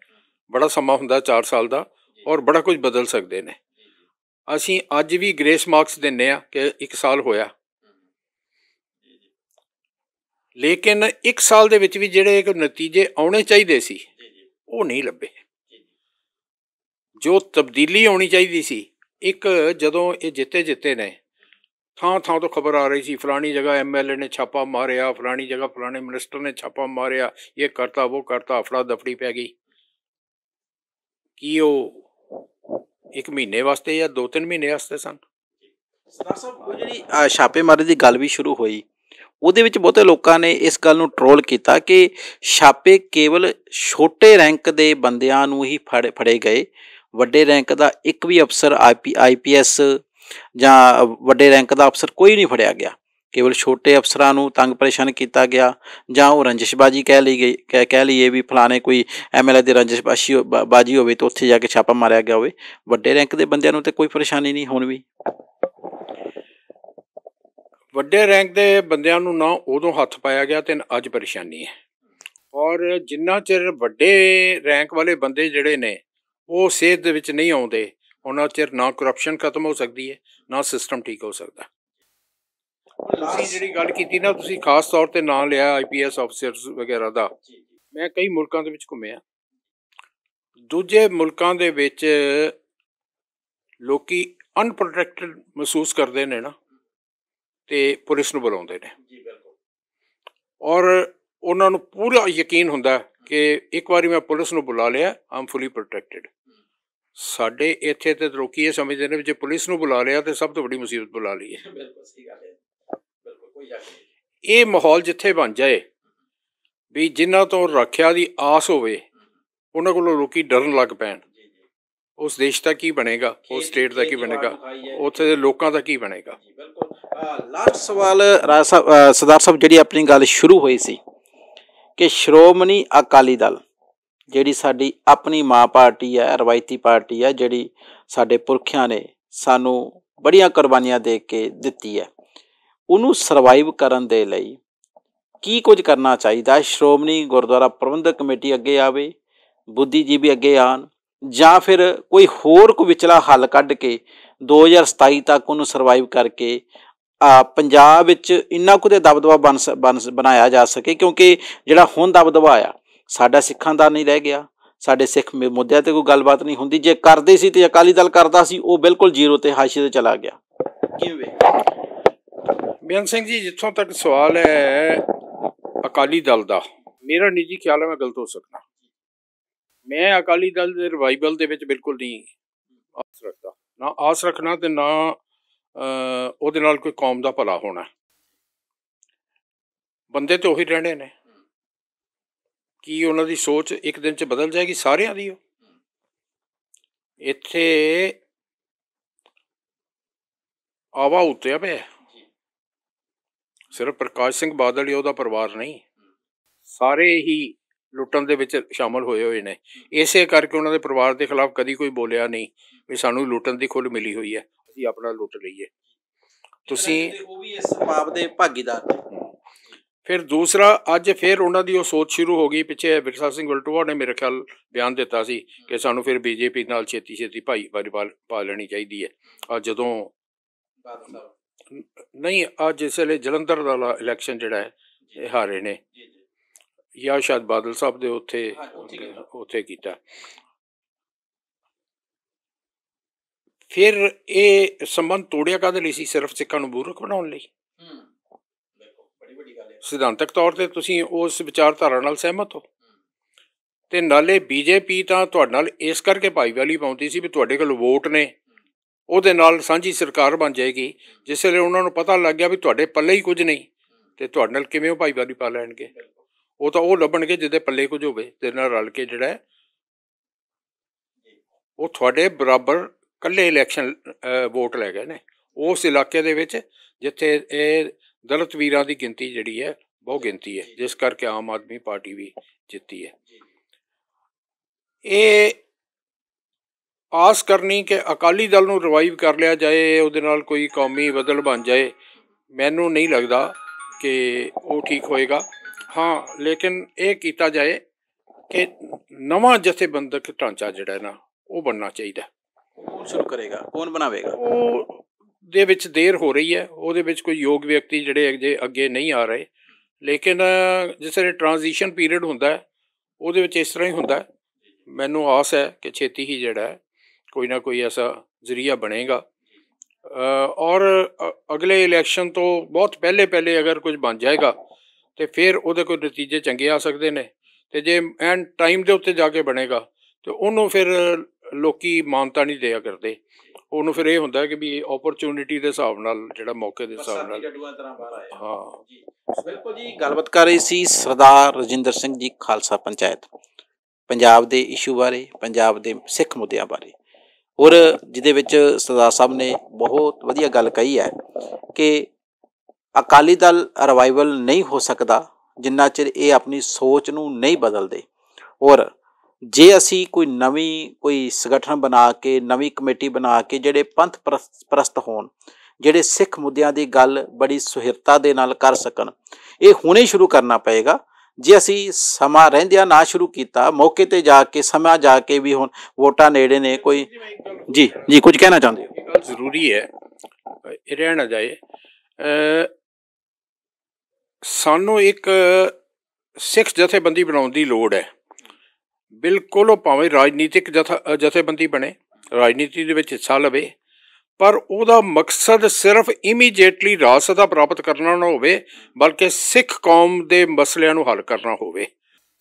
ਬੜਾ ਸਮਾਂ ਹੁੰਦਾ 4 ਸਾਲ ਦਾ ਔਰ ਬੜਾ ਕੁਝ ਬਦਲ ਸਕਦੇ ਨੇ ਅਸੀਂ ਅੱਜ ਵੀ ਗ੍ਰੇਸ ਮਾਰਕਸ ਦਿੰਨੇ ਆ ਕਿ 1 ਸਾਲ ਹੋਇਆ ਲੇਕਿਨ 1 ਸਾਲ ਦੇ ਵਿੱਚ ਵੀ ਜਿਹੜੇ ਨਤੀਜੇ ਆਉਣੇ ਚਾਹੀਦੇ ਸੀ ਉਹ ਨਹੀਂ ਲੱਭੇ ਜੋ ਤਬਦੀਲੀ ਆਉਣੀ ਚਾਹੀਦੀ ਸੀ ਇੱਕ ਜਦੋਂ ਇਹ ਜਿੱਤੇ ਜਿੱਤੇ ਨੇ ਥਾਂ ਥਾਂ ਤੋਂ ਖਬਰ ਆ ਰਹੀ ਸੀ ਫਲਾਣੀ ਜਗ੍ਹਾ ਐਮਐਲਏ ਨੇ ਛਾਪਾ ਮਾਰਿਆ ਫਲਾਣੀ ਜਗ੍ਹਾ ਫਲਾਣੇ ਮਿਨਿਸਟਰ ਨੇ ਛਾਪਾ ਮਾਰਿਆ ਇਹ ਕਰਤਾ ਉਹ ਕਰਤਾ ਅਫੜਾ ਦਫੜੀ ਪੈ ਗਈ ਕੀ ਉਹ ਇੱਕ ਮਹੀਨੇ ਵਾਸਤੇ ਜਾਂ ਦੋ ਤਿੰਨ ਮਹੀਨੇ ਵਾਸਤੇ ਸਨ ਸਰ ਸਾਹਿਬ ਜਿਹੜੀ ਛਾਪੇ ਮਾਰੇ ਦੀ ਗੱਲ ਵੀ ਸ਼ੁਰੂ ਹੋਈ ਉਹਦੇ ਵਿੱਚ ਬਹੁਤੇ ਲੋਕਾਂ ਨੇ ਇਸ ਗੱਲ ਨੂੰ ਟ੍ਰੋਲ ਕੀਤਾ ਕਿ ਛਾਪੇ ਕੇਵਲ ਛੋਟੇ ਰੈਂਕ ਦੇ ਬੰਦਿਆਂ ਨੂੰ ਹੀ ਫੜੇ ਗਏ ਵੱਡੇ ਰੈਂਕ ਦਾ ਇੱਕ ਵੀ ਅਫਸਰ ਆਈਪੀ ਆਈਪੀਐਸ ਜਾਂ ਵੱਡੇ ਰੈਂਕ ਦਾ ਅਫਸਰ ਕੋਈ ਨਹੀਂ ਫੜਿਆ ਗਿਆ ਕੇਵਲ ਛੋਟੇ ਅਫਸਰਾਂ ਨੂੰ ਤੰਗ ਪਰੇਸ਼ਾਨ ਕੀਤਾ ਗਿਆ ਜਾਂ ਉਹ ਰੰਜਿਸ਼ਬਾਜੀ ਕਹਿ ਲਈ ਗਈ ਕਹਿ ਲਈਏ ਵੀ ਫਲਾਣੇ ਕੋਈ ਐਮਐਲਏ ਦੇ ਰੰਜਿਸ਼ਬਾਜੀ ਬਾਜੀ ਹੋਵੇ ਤਾਂ ਉੱਥੇ ਜਾ ਕੇ ਛਾਪਾ ਮਾਰਿਆ ਗਿਆ ਹੋਵੇ ਵੱਡੇ ਰੈਂਕ ਦੇ ਬੰਦਿਆਂ ਨੂੰ ਤੇ ਕੋਈ ਪਰੇਸ਼ਾਨੀ ਨਹੀਂ ਹੋਣ ਵੀ ਵੱਡੇ ਰੈਂਕ ਦੇ ਬੰਦਿਆਂ ਨੂੰ ਨਾ ਉਦੋਂ ਹੱਥ ਪਾਇਆ ਗਿਆ ਤੇ ਅੱਜ ਪਰੇਸ਼ਾਨੀ ਹੈ ਔਰ ਜਿੰਨਾ ਚਿਰ ਵੱਡੇ ਰੈਂਕ ਵਾਲੇ ਬੰਦੇ ਜਿਹੜੇ ਨੇ ਉਹ ਸੇਧ ਦੇ ਵਿੱਚ ਨਹੀਂ ਆਉਂਦੇ ਉਹਨਾਂ ਚਿਰ ਨਾ ਕਰਪਸ਼ਨ ਖਤਮ ਹੋ ਸਕਦੀ ਹੈ ਨਾ ਸਿਸਟਮ ਠੀਕ ਹੋ ਸਕਦਾ ਤੁਸੀਂ ਜਿਹੜੀ ਗੱਲ ਕੀਤੀ ਨਾ ਤੁਸੀਂ ਖਾਸ ਤੌਰ ਤੇ ਨਾਂ ਲਿਆ ਆਈਪੀਐਸ ਅਫਸਰਸ ਵਗੈਰਾ ਦਾ ਮੈਂ ਕਈ ਮੁਲਕਾਂ ਦੇ ਵਿੱਚ ਘੁੰਮਿਆ ਦੂਜੇ ਮੁਲਕਾਂ ਦੇ ਵਿੱਚ ਲੋਕੀ ਅਨਪ੍ਰੋਟੈਕਟਡ ਮਹਿਸੂਸ ਕਰਦੇ ਨੇ ਨਾ ਤੇ ਪੁਲਿਸ ਨੂੰ ਬੁਲਾਉਂਦੇ ਨੇ ਜੀ ਬਿਲਕੁਲ ਔਰ ਉਹਨਾਂ ਨੂੰ ਪੂਰਾ ਯਕੀਨ ਹੁੰਦਾ ਕਿ ਇੱਕ ਵਾਰੀ ਮੈਂ ਪੁਲਿਸ ਨੂੰ ਬੁਲਾ ਲਿਆ ਆਮ ਫੁਲੀ ਪ੍ਰੋਟੈਕਟਿਡ ਸਾਡੇ ਇੱਥੇ ਤੇ ਲੋਕੀ ਇਹ ਸਮਝਦੇ ਨੇ ਜੇ ਪੁਲਿਸ ਨੂੰ ਬੁਲਾ ਲਿਆ ਤੇ ਸਭ ਤੋਂ ਵੱਡੀ ਮੁਸੀਬਤ ਬੁਲਾ ਲਈ ਹੈ ਬਿਲਕੁਲ ਸਹੀ ਗੱਲ ਹੈ ਬਿਲਕੁਲ ਕੋਈ ਨਹੀਂ ਇਹ ਮਾਹੌਲ ਜਿੱਥੇ ਬਣ ਜਾਏ ਵੀ ਜਿਨ੍ਹਾਂ ਤੋਂ ਰੱਖਿਆ ਦੀ ਆਸ ਹੋਵੇ ਉਹਨਾਂ ਕੋਲੋਂ ਲੋਕੀ ਡਰਨ ਲੱਗ ਪੈਣ ਉਸ ਦੇਸ਼ ਦਾ ਕੀ ਬਣੇਗਾ ਉਸ ਸਟੇਟ ਦਾ ਕੀ ਬਣੇਗਾ ਉੱਥੇ ਦੇ ਲੋਕਾਂ ਦਾ ਕੀ ਬਣੇਗਾ ਬਿਲਕੁਲ ਲਾਸਟ ਸਵਾਲ ਰਾਜ ਸਾਹਿਬ ਸਰਦਾਰ ਸਾਹਿਬ ਜਿਹੜੀ ਆਪਣੀ ਗੱਲ ਸ਼ੁਰੂ ਹੋਈ ਸੀ ਕਿ ਸ਼੍ਰੋਮਣੀ ਅਕਾਲੀ ਦਲ ਜਿਹੜੀ ਸਾਡੀ ਆਪਣੀ ਮਾਂ ਪਾਰਟੀ ਹੈ ਰਵਾਇਤੀ ਪਾਰਟੀ ਹੈ ਜਿਹੜੀ ਸਾਡੇ ਪੁਰਖਿਆਂ ਨੇ ਸਾਨੂੰ ਬੜੀਆਂ ਕੁਰਬਾਨੀਆਂ ਦੇ ਕੇ ਦਿੱਤੀ ਹੈ ਉਹਨੂੰ ਸਰਵਾਈਵ ਕਰਨ ਦੇ ਲਈ ਕੀ ਕੁਝ ਕਰਨਾ ਚਾਹੀਦਾ ਸ਼੍ਰੋਮਣੀ ਗੁਰਦੁਆਰਾ ਪ੍ਰਬੰਧਕ ਕਮੇਟੀ ਅੱਗੇ ਆਵੇ ਬੁੱਧੀਜੀਵੀ ਅੱਗੇ ਆਣ ਜਾਂ ਫਿਰ ਕੋਈ ਹੋਰ ਕੋ ਵਿਚਲਾ ਹੱਲ ਕੱਢ ਕੇ 2027 ਤੱਕ ਉਹਨੂੰ ਸਰਵਾਈਵ ਕਰਕੇ ਪੰਜਾਬ ਵਿੱਚ ਇੰਨਾ ਕੁ ਦੇ ਦਬਦਬਾ ਬਣ ਬਣਾਇਆ ਜਾ ਸਕੇ ਕਿਉਂਕਿ ਜਿਹੜਾ ਹੁਣ ਦਬਦਬਾ ਆ ਸਾਡਾ ਸਿੱਖਾਂ ਦਾ ਨਹੀਂ ਰਹਿ ਗਿਆ ਸਾਡੇ ਸਿੱਖ ਮੁੱਦਿਆਂ ਤੇ ਕੋਈ ਗੱਲਬਾਤ ਨਹੀਂ ਹੁੰਦੀ ਜੇ ਕਰਦੇ ਸੀ ਤੇ ਅਕਾਲੀ ਦਲ ਕਰਦਾ ਸੀ ਉਹ ਬਿਲਕੁਲ ਜ਼ੀਰੋ ਤੇ ਹਾਸ਼ੀਏ ਤੇ ਚਲਾ ਗਿਆ ਕਿਵੇਂ ਬਿਆਨ ਸਿੰਘ ਜੀ ਜਿੱਥੋਂ ਤੱਕ ਸਵਾਲ ਹੈ ਅਕਾਲੀ ਦਲ ਦਾ ਮੇਰਾ ਨਿੱਜੀ ਖਿਆਲ ਹੈ ਮੈਂ ਗਲਤ ਹੋ ਸਕਦਾ ਮੈਂ ਅਕਾਲੀ ਦਲ ਦੇ ਰਿਵਾਈਵਲ ਦੇ ਵਿੱਚ ਬਿਲਕੁਲ ਨਹੀਂ ਆਸ ਰੱਖਦਾ ਨਾ ਆਸ ਰੱਖਣਾ ਤੇ ਨਾ ਉਹਦੇ ਨਾਲ ਕੋਈ ਕੌਮ ਦਾ ਭਲਾ ਹੋਣਾ ਬੰਦੇ ਤੇ ਉਹੀ ਰਹਿਣੇ ਨੇ ਕੀ ਉਹਨਾਂ ਦੀ ਸੋਚ ਇੱਕ ਦਿਨ ਚ ਬਦਲ ਜਾਏਗੀ ਸਾਰਿਆਂ ਦੀ ਇੱਥੇ ਆਵਾ ਉੱਤੇ ਪਿਆ ਸਿਰਫ ਪ੍ਰਕਾਸ਼ ਸਿੰਘ ਬਾਦਲ ਹੀ ਉਹਦਾ ਪਰਿਵਾਰ ਨਹੀਂ ਸਾਰੇ ਹੀ ਲੁੱਟਣ ਦੇ ਵਿੱਚ ਸ਼ਾਮਲ ਹੋਏ ਹੋਏ ਨੇ ਇਸੇ ਕਰਕੇ ਉਹਨਾਂ ਦੇ ਪਰਿਵਾਰ ਦੇ ਖਿਲਾਫ ਕਦੀ ਕੋਈ ਬੋਲਿਆ ਨਹੀਂ ਵੀ ਸਾਨੂੰ ਲੁੱਟਣ ਦੀ ਖੁੱਲ ਮਿਲੀ ਹੋਈ ਹੈ ਅਸੀਂ ਆਪਣਾ ਲੁੱਟ ਲਈਏ ਤੁਸੀਂ ਉਹ ਵੀ ਇਸ ਪਾਪ ਦੇ ਭਾਗੀਦਾਰ ਫਿਰ ਦੂਸਰਾ ਅੱਜ ਫਿਰ ਉਹਨਾਂ ਦੀ ਉਹ ਸੋਚ ਸ਼ੁਰੂ ਹੋ ਗਈ ਪਿੱਛੇ ਵਿਰਸਾ ਸਿੰਘ ਵਲਟੂਆ ਨੇ ਮੇਰੇ ਖਿਆਲ ਬਿਆਨ ਦਿੱਤਾ ਸੀ ਕਿ ਸਾਨੂੰ ਫਿਰ ਬੀਜੇਪੀ ਨਾਲ ਛੇਤੀ ਛੇਤੀ ਭਾਈ ਵਾਰੀ ਪਾ ਲੈਣੀ ਚਾਹੀਦੀ ਹੈ ਆ ਜਦੋਂ ਨਹੀਂ ਅੱਜ ਇਸ ਵੇਲੇ ਜਲੰਧਰ ਦਾ ਇਲੈਕਸ਼ਨ ਜਿਹੜਾ ਹੈ ਇਹ ਹਾਰੇ ਨੇ ਜੀ ਜੀ ਯਾ ਸ਼ਾਦ ਬਾਦਲ ਸਾਹਿਬ ਦੇ ਉੱਥੇ ਉੱਥੇ ਕੀਤਾ ਫਿਰ ਇਹ ਸੰਬੰਧ ਤੋੜਿਆ ਕਾਦੇ ਲਈ ਸੀ ਸਿਰਫ ਸਿੱਖਾਂ ਨੂੰ ਬੂਰਖ ਬਣਾਉਣ ਲਈ ਸਿਧਾਂਤਕ ਤੌਰ ਤੇ ਤੁਸੀਂ ਉਸ ਵਿਚਾਰਧਾਰਾ ਨਾਲ ਸਹਿਮਤ ਹੋ ਤੇ ਨਾਲੇ ਬੀਜੇਪੀ ਤਾਂ ਤੁਹਾਡੇ ਨਾਲ ਇਸ ਕਰਕੇ ਭਾਈਵਾਲੀ ਪਾਉਂਦੀ ਸੀ ਵੀ ਤੁਹਾਡੇ ਕੋਲ ਵੋਟ ਨੇ ਉਹਦੇ ਨਾਲ ਸਾਂਝੀ ਸਰਕਾਰ ਬਣ ਜਾਏਗੀ ਜਿਸ ਲਈ ਉਹਨਾਂ ਨੂੰ ਪਤਾ ਲੱਗ ਗਿਆ ਵੀ ਤੁਹਾਡੇ ਪੱਲੇ ਹੀ ਕੁਝ ਨਹੀਂ ਤੇ ਤੁਹਾਡੇ ਨਾਲ ਕਿਵੇਂ ਉਹ ਭਾਈਵਾਲੀ ਪਾ ਲੈਣਗੇ ਉਹ ਤਾਂ ਉਹ ਲੱਭਣਗੇ ਜਿਹਦੇ ਪੱਲੇ ਕੁਝ ਹੋਵੇ ਤੇ ਨਾਲ ਰਲ ਕੇ ਜਿਹੜਾ ਉਹ ਤੁਹਾਡੇ ਬਰਾਬਰ ਕੱਲੇ ਇਲੈਕਸ਼ਨ ਵੋਟ ਲੈ ਗਏ ਨੇ ਉਸ ਇਲਾਕੇ ਦੇ ਵਿੱਚ ਜਿੱਥੇ ਇਹ ਦਲਿਤ ਵੀਰਾਂ ਦੀ ਗਿਣਤੀ ਜਿਹੜੀ ਹੈ ਬਹੁ ਗਿਣਤੀ ਹੈ ਜਿਸ ਕਰਕੇ ਆਮ ਆਦਮੀ ਪਾਰਟੀ ਵੀ ਜਿੱਤੀ ਹੈ ਇਹ ਆਸ ਕਰਨੀ ਕਿ ਅਕਾਲੀ ਦਲ ਨੂੰ ਰਿਵਾਈਵ ਕਰ ਲਿਆ ਜਾਏ ਉਹਦੇ ਨਾਲ ਕੋਈ ਕੌਮੀ ਬਦਲ ਬਣ ਜਾਏ ਮੈਨੂੰ ਨਹੀਂ ਲੱਗਦਾ ਕਿ ਉਹ ਠੀਕ ਹੋਏਗਾ ਹਾਂ ਲੇਕਿਨ ਇਹ ਕੀਤਾ ਜਾਏ ਕਿ ਨਵਾਂ ਜਥੇਬੰਦਕ ਢਾਂਚਾ ਜਿਹੜਾ ਹੈ ਨਾ ਉਹ ਬਣਨਾ ਚਾਹੀਦਾ ਕੌਣ ਸ਼ੁਰੂ ਕਰੇਗਾ ਕੌਣ ਬਣਾਵੇਗਾ ਉਹ ਦੇ ਵਿੱਚ ਦੇਰ ਹੋ ਰਹੀ ਹੈ ਉਹਦੇ ਵਿੱਚ ਕੋਈ ਯੋਗ ਵਿਅਕਤੀ ਜਿਹੜੇ ਅਜੇ ਅੱਗੇ ਨਹੀਂ ਆ ਰਹੇ ਲੇਕਿਨ ਜਿਸ ਤਰ੍ਹਾਂ ਟ੍ਰਾਂਜੀਸ਼ਨ ਪੀਰੀਅਡ ਹੁੰਦਾ ਹੈ ਉਹਦੇ ਵਿੱਚ ਇਸ ਤਰ੍ਹਾਂ ਹੀ ਹੁੰਦਾ ਮੈਨੂੰ ਆਸ ਹੈ ਕਿ ਛੇਤੀ ਹੀ ਜਿਹੜਾ ਕੋਈ ਨਾ ਕੋਈ ਐਸਾ ਜ਼ਰੀਆ ਬਣੇਗਾ ਔਰ ਅਗਲੇ ਇਲੈਕਸ਼ਨ ਤੋਂ ਬਹੁਤ ਪਹਿਲੇ ਪਹਿਲੇ ਅਗਰ ਕੁਝ ਬਣ ਜਾਏਗਾ ਤੇ ਫਿਰ ਉਹਦੇ ਕੋਈ ਨਤੀਜੇ ਚੰਗੇ ਆ ਸਕਦੇ ਨੇ ਤੇ ਜੇ ਐਂਡ ਟਾਈਮ ਦੇ ਉੱਤੇ ਜਾ ਕੇ ਬਣੇਗਾ ਤੇ ਉਹਨੂੰ ਫਿਰ ਲੋਕੀ ਮਾਨਤਾ ਨਹੀਂ ਦਿਆ ਕਰਦੇ ਉਹਨੂੰ ਫਿਰ ਇਹ ਹੁੰਦਾ ਕਿ ਵੀ ਇਹ ਓਪਰਚੁਨਿਟੀ ਦੇ ਹਿਸਾਬ ਨਾਲ ਜਿਹੜਾ ਮੌਕੇ ਦੇ ਹਿਸਾਬ ਨਾਲ ਹਾਂ ਜੀ ਬਿਲਕੁਲ ਜੀ ਗੱਲਬਾਤ ਕਰ ਰਹੀ ਸੀ ਸਰਦਾਰ ਰਜਿੰਦਰ ਸਿੰਘ ਜੀ ਖਾਲਸਾ ਪੰਚਾਇਤ ਪੰਜਾਬ ਦੇ ਇਸ਼ੂ ਬਾਰੇ ਪੰਜਾਬ ਦੇ ਸਿੱਖ ਮੁੱਦਿਆਂ ਬਾਰੇ ਔਰ ਜਿਹਦੇ ਵਿੱਚ ਸਰਦਾਰ ਸਾਹਿਬ ਨੇ ਬਹੁਤ ਵਧੀਆ ਗੱਲ ਕਹੀ ਹੈ ਕਿ ਅਕਾਲੀ ਦਲ ਰਿਵਾਈਵਲ ਨਹੀਂ ਹੋ ਸਕਦਾ ਜਿੰਨਾ ਚਿਰ ਇਹ ਆਪਣੀ ਸੋਚ ਨੂੰ ਨਹੀਂ ਬਦਲਦੇ ਔਰ ਜੇ ਅਸੀਂ ਕੋਈ ਨਵੀਂ ਕੋਈ ਸੰਗਠਨ ਬਣਾ ਕੇ ਨਵੀਂ ਕਮੇਟੀ ਬਣਾ ਕੇ ਜਿਹੜੇ ਪੰਥ ਪ੍ਰਸਤ ਹੋਣ ਜਿਹੜੇ ਸਿੱਖ ਮੁੱਦਿਆਂ ਦੀ ਗੱਲ ਬੜੀ ਸੁਹਿਰਤਾ ਦੇ ਨਾਲ ਕਰ ਸਕਣ ਇਹ ਹੁਣੇ ਸ਼ੁਰੂ ਕਰਨਾ ਪਏਗਾ ਜੇ ਅਸੀਂ ਸਮਾਂ ਰਹਿੰਦਿਆਂ ਨਾ ਸ਼ੁਰੂ ਕੀਤਾ ਮੌਕੇ ਤੇ ਜਾ ਕੇ ਸਮਾਂ ਜਾ ਕੇ ਵੀ ਹੁਣ ਵੋਟਾਂ ਨੇੜੇ ਨੇ ਕੋਈ ਜੀ ਜੀ ਕੁਝ ਕਹਿਣਾ ਚਾਹੁੰਦੇ ਹੋ ਜ਼ਰੂਰੀ ਹੈ ਇਹ ਰਹਿਣਾ ਜਾਏ ਸਾਨੂੰ ਇੱਕ ਸਿੱਖ ਜਥੇਬੰਦੀ ਬਣਾਉਣ ਦੀ ਲੋੜ ਹੈ ਬਿਲਕੁਲ ਉਹ ਭਾਵੇਂ ਰਾਜਨੀਤਿਕ ਜਥੇਬੰਦੀ ਬਣੇ ਰਾਜਨੀਤੀ ਦੇ ਵਿੱਚ ਹਿੱਸਾ ਲਵੇ ਪਰ ਉਹਦਾ ਮਕਸਦ ਸਿਰਫ ਇਮੀਡੀਏਟਲੀ ਰਾਸਤਾ ਪ੍ਰਾਪਤ ਕਰਨਾ ਨਾ ਹੋਵੇ ਬਲਕਿ ਸਿੱਖ ਕੌਮ ਦੇ ਮਸਲਿਆਂ ਨੂੰ ਹੱਲ ਕਰਨਾ ਹੋਵੇ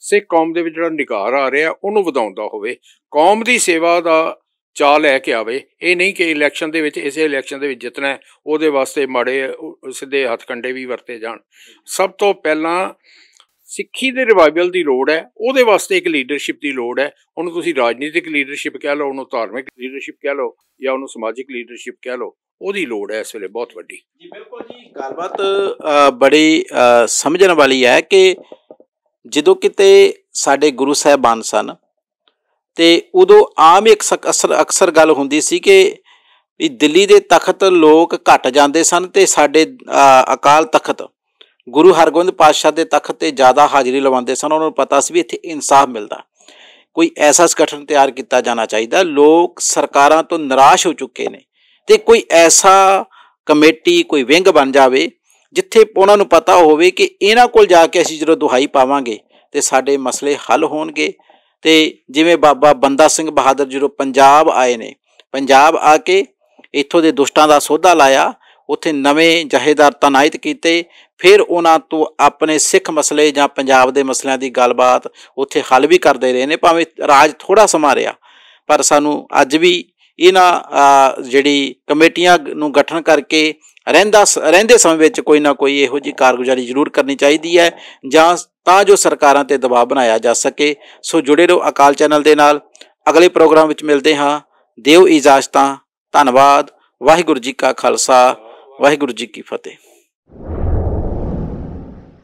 ਸਿੱਖ ਕੌਮ ਦੇ ਵਿੱਚ ਜਿਹੜਾ ਨਿਗਾਰ ਆ ਰਿਹਾ ਉਹਨੂੰ ਵਧਾਉਂਦਾ ਹੋਵੇ ਕੌਮ ਦੀ ਸੇਵਾ ਦਾ ਚਾਹ ਲੈ ਕੇ ਆਵੇ ਇਹ ਨਹੀਂ ਕਿ ਇਲੈਕਸ਼ਨ ਦੇ ਵਿੱਚ ਇਸੇ ਇਲੈਕਸ਼ਨ ਦੇ ਵਿੱਚ ਜਿੱਤਣਾ ਉਹਦੇ ਵਾਸਤੇ ਮਾੜੇ ਸਿੱਧੇ ਹੱਥ ਕੰਡੇ ਵੀ ਵਰਤੇ ਜਾਣ ਸਭ ਤੋਂ ਪਹਿਲਾਂ ਸਿੱਖੀ ਦੇ ਰਿਵਾਈਵਲ ਦੀ ਲੋੜ ਹੈ ਉਹਦੇ ਵਾਸਤੇ ਇੱਕ ਲੀਡਰਸ਼ਿਪ ਦੀ ਲੋੜ ਹੈ ਉਹਨੂੰ ਤੁਸੀਂ ਰਾਜਨੀਤਿਕ ਲੀਡਰਸ਼ਿਪ ਕਹਿ ਲਓ ਉਹਨੂੰ ਧਾਰਮਿਕ ਲੀਡਰਸ਼ਿਪ ਕਹਿ ਲਓ ਜਾਂ ਉਹਨੂੰ ਸਮਾਜਿਕ ਲੀਡਰਸ਼ਿਪ ਕਹਿ ਲਓ ਉਹਦੀ ਲੋੜ ਹੈ ਇਸ ਵੇਲੇ ਬਹੁਤ ਵੱਡੀ ਜੀ ਬਿਲਕੁਲ ਜੀ ਗੱਲਬਾਤ ਬੜੀ ਸਮਝਣ ਵਾਲੀ ਹੈ ਕਿ ਜਦੋਂ ਕਿਤੇ ਸਾਡੇ ਗੁਰੂ ਸਾਹਿਬਾਨ ਸਨ ਤੇ ਉਦੋਂ ਆਮ ਇੱਕ ਅਕਸਰ ਅਕਸਰ ਗੱਲ ਹੁੰਦੀ ਸੀ ਕਿ ਵੀ ਦਿੱਲੀ ਦੇ ਤਖਤ ਲੋਕ ਘਟ ਜਾਂਦੇ ਸਨ ਤੇ ਸਾਡੇ ਅਕਾਲ ਤਖਤ ਗੁਰੂ ਹਰਗੋਬਿੰਦ ਪਾਤਸ਼ਾਹ ਦੇ ਤਖਤ ਤੇ ਜ਼ਿਆਦਾ ਹਾਜ਼ਰੀ ਲਵਾਉਂਦੇ ਸਨ ਉਹਨਾਂ ਨੂੰ ਪਤਾ ਸੀ ਵੀ ਇੱਥੇ ਇਨਸਾਫ ਮਿਲਦਾ ਕੋਈ ਐਸਾ ਸੰਗਠਨ ਤਿਆਰ ਕੀਤਾ ਜਾਣਾ ਚਾਹੀਦਾ ਲੋਕ ਸਰਕਾਰਾਂ ਤੋਂ ਨਿਰਾਸ਼ ਹੋ ਚੁੱਕੇ ਨੇ ਤੇ ਕੋਈ ਐਸਾ ਕਮੇਟੀ ਕੋਈ ਵਿੰਗ ਬਣ ਜਾਵੇ ਜਿੱਥੇ ਉਹਨਾਂ ਨੂੰ ਪਤਾ ਹੋਵੇ ਕਿ ਇਹਨਾਂ ਕੋਲ ਜਾ ਕੇ ਅਸੀਂ ਜਦੋਂ ਦੁਹਾਈ ਪਾਵਾਂਗੇ ਤੇ ਸਾਡੇ ਮਸਲੇ ਹੱਲ ਹੋਣਗੇ ਤੇ ਜਿਵੇਂ ਬਾਬਾ ਬੰਦਾ ਸਿੰਘ ਬਹਾਦਰ ਜਦੋਂ ਪੰਜਾਬ ਆਏ ਨੇ ਪੰਜਾਬ ਆ ਕੇ ਇੱਥੋਂ ਦੇ ਦੁਸ਼ਟਾਂ ਦਾ ਸੋਧਾ ਲਾਇਆ ਉੱਥੇ ਨਵੇਂ ਜਹੇਦਾਰ ਤਨਾਇਤ ਕੀਤੇ ਫਿਰ ਉਹਨਾਂ ਤੋਂ ਆਪਣੇ ਸਿੱਖ ਮਸਲੇ ਜਾਂ ਪੰਜਾਬ ਦੇ ਮਸਲਿਆਂ ਦੀ ਗੱਲਬਾਤ ਉੱਥੇ ਹੱਲ ਵੀ ਕਰਦੇ ਰਹੇ ਨੇ ਭਾਵੇਂ ਰਾਜ ਥੋੜਾ ਸਮਾਂ ਰਿਹਾ ਪਰ ਸਾਨੂੰ ਅੱਜ ਵੀ ਇਹਨਾਂ ਜਿਹੜੀ ਕਮੇਟੀਆਂ ਨੂੰ ਗਠਨ ਕਰਕੇ ਰਹਿੰਦਾ ਰਹਿੰਦੇ ਸਮੇਂ ਵਿੱਚ ਕੋਈ ਨਾ ਕੋਈ ਇਹੋ ਜੀ ਕਾਰਗੁਜ਼ਾਰੀ ਜ਼ਰੂਰ ਕਰਨੀ ਚਾਹੀਦੀ ਹੈ ਜਾਂ ਤਾਂ ਜੋ ਸਰਕਾਰਾਂ ਤੇ ਦਬਾਅ ਬਣਾਇਆ ਜਾ ਸਕੇ ਸੋ ਜੁੜੇ ਰਹੋ ਅਕਾਲ ਚੈਨਲ ਦੇ ਨਾਲ ਅਗਲੇ ਪ੍ਰੋਗਰਾਮ ਵਿੱਚ ਮਿਲਦੇ ਹਾਂ ਦਿਓ ਇਜਾਜ਼ਤਾਂ ਧੰਨਵਾਦ ਵਾਹਿਗੁਰੂ ਜੀ ਕਾ ਖਾਲਸਾ ਵਾਹਿਗੁਰੂ ਜੀ ਕੀ ਫਤਿਹ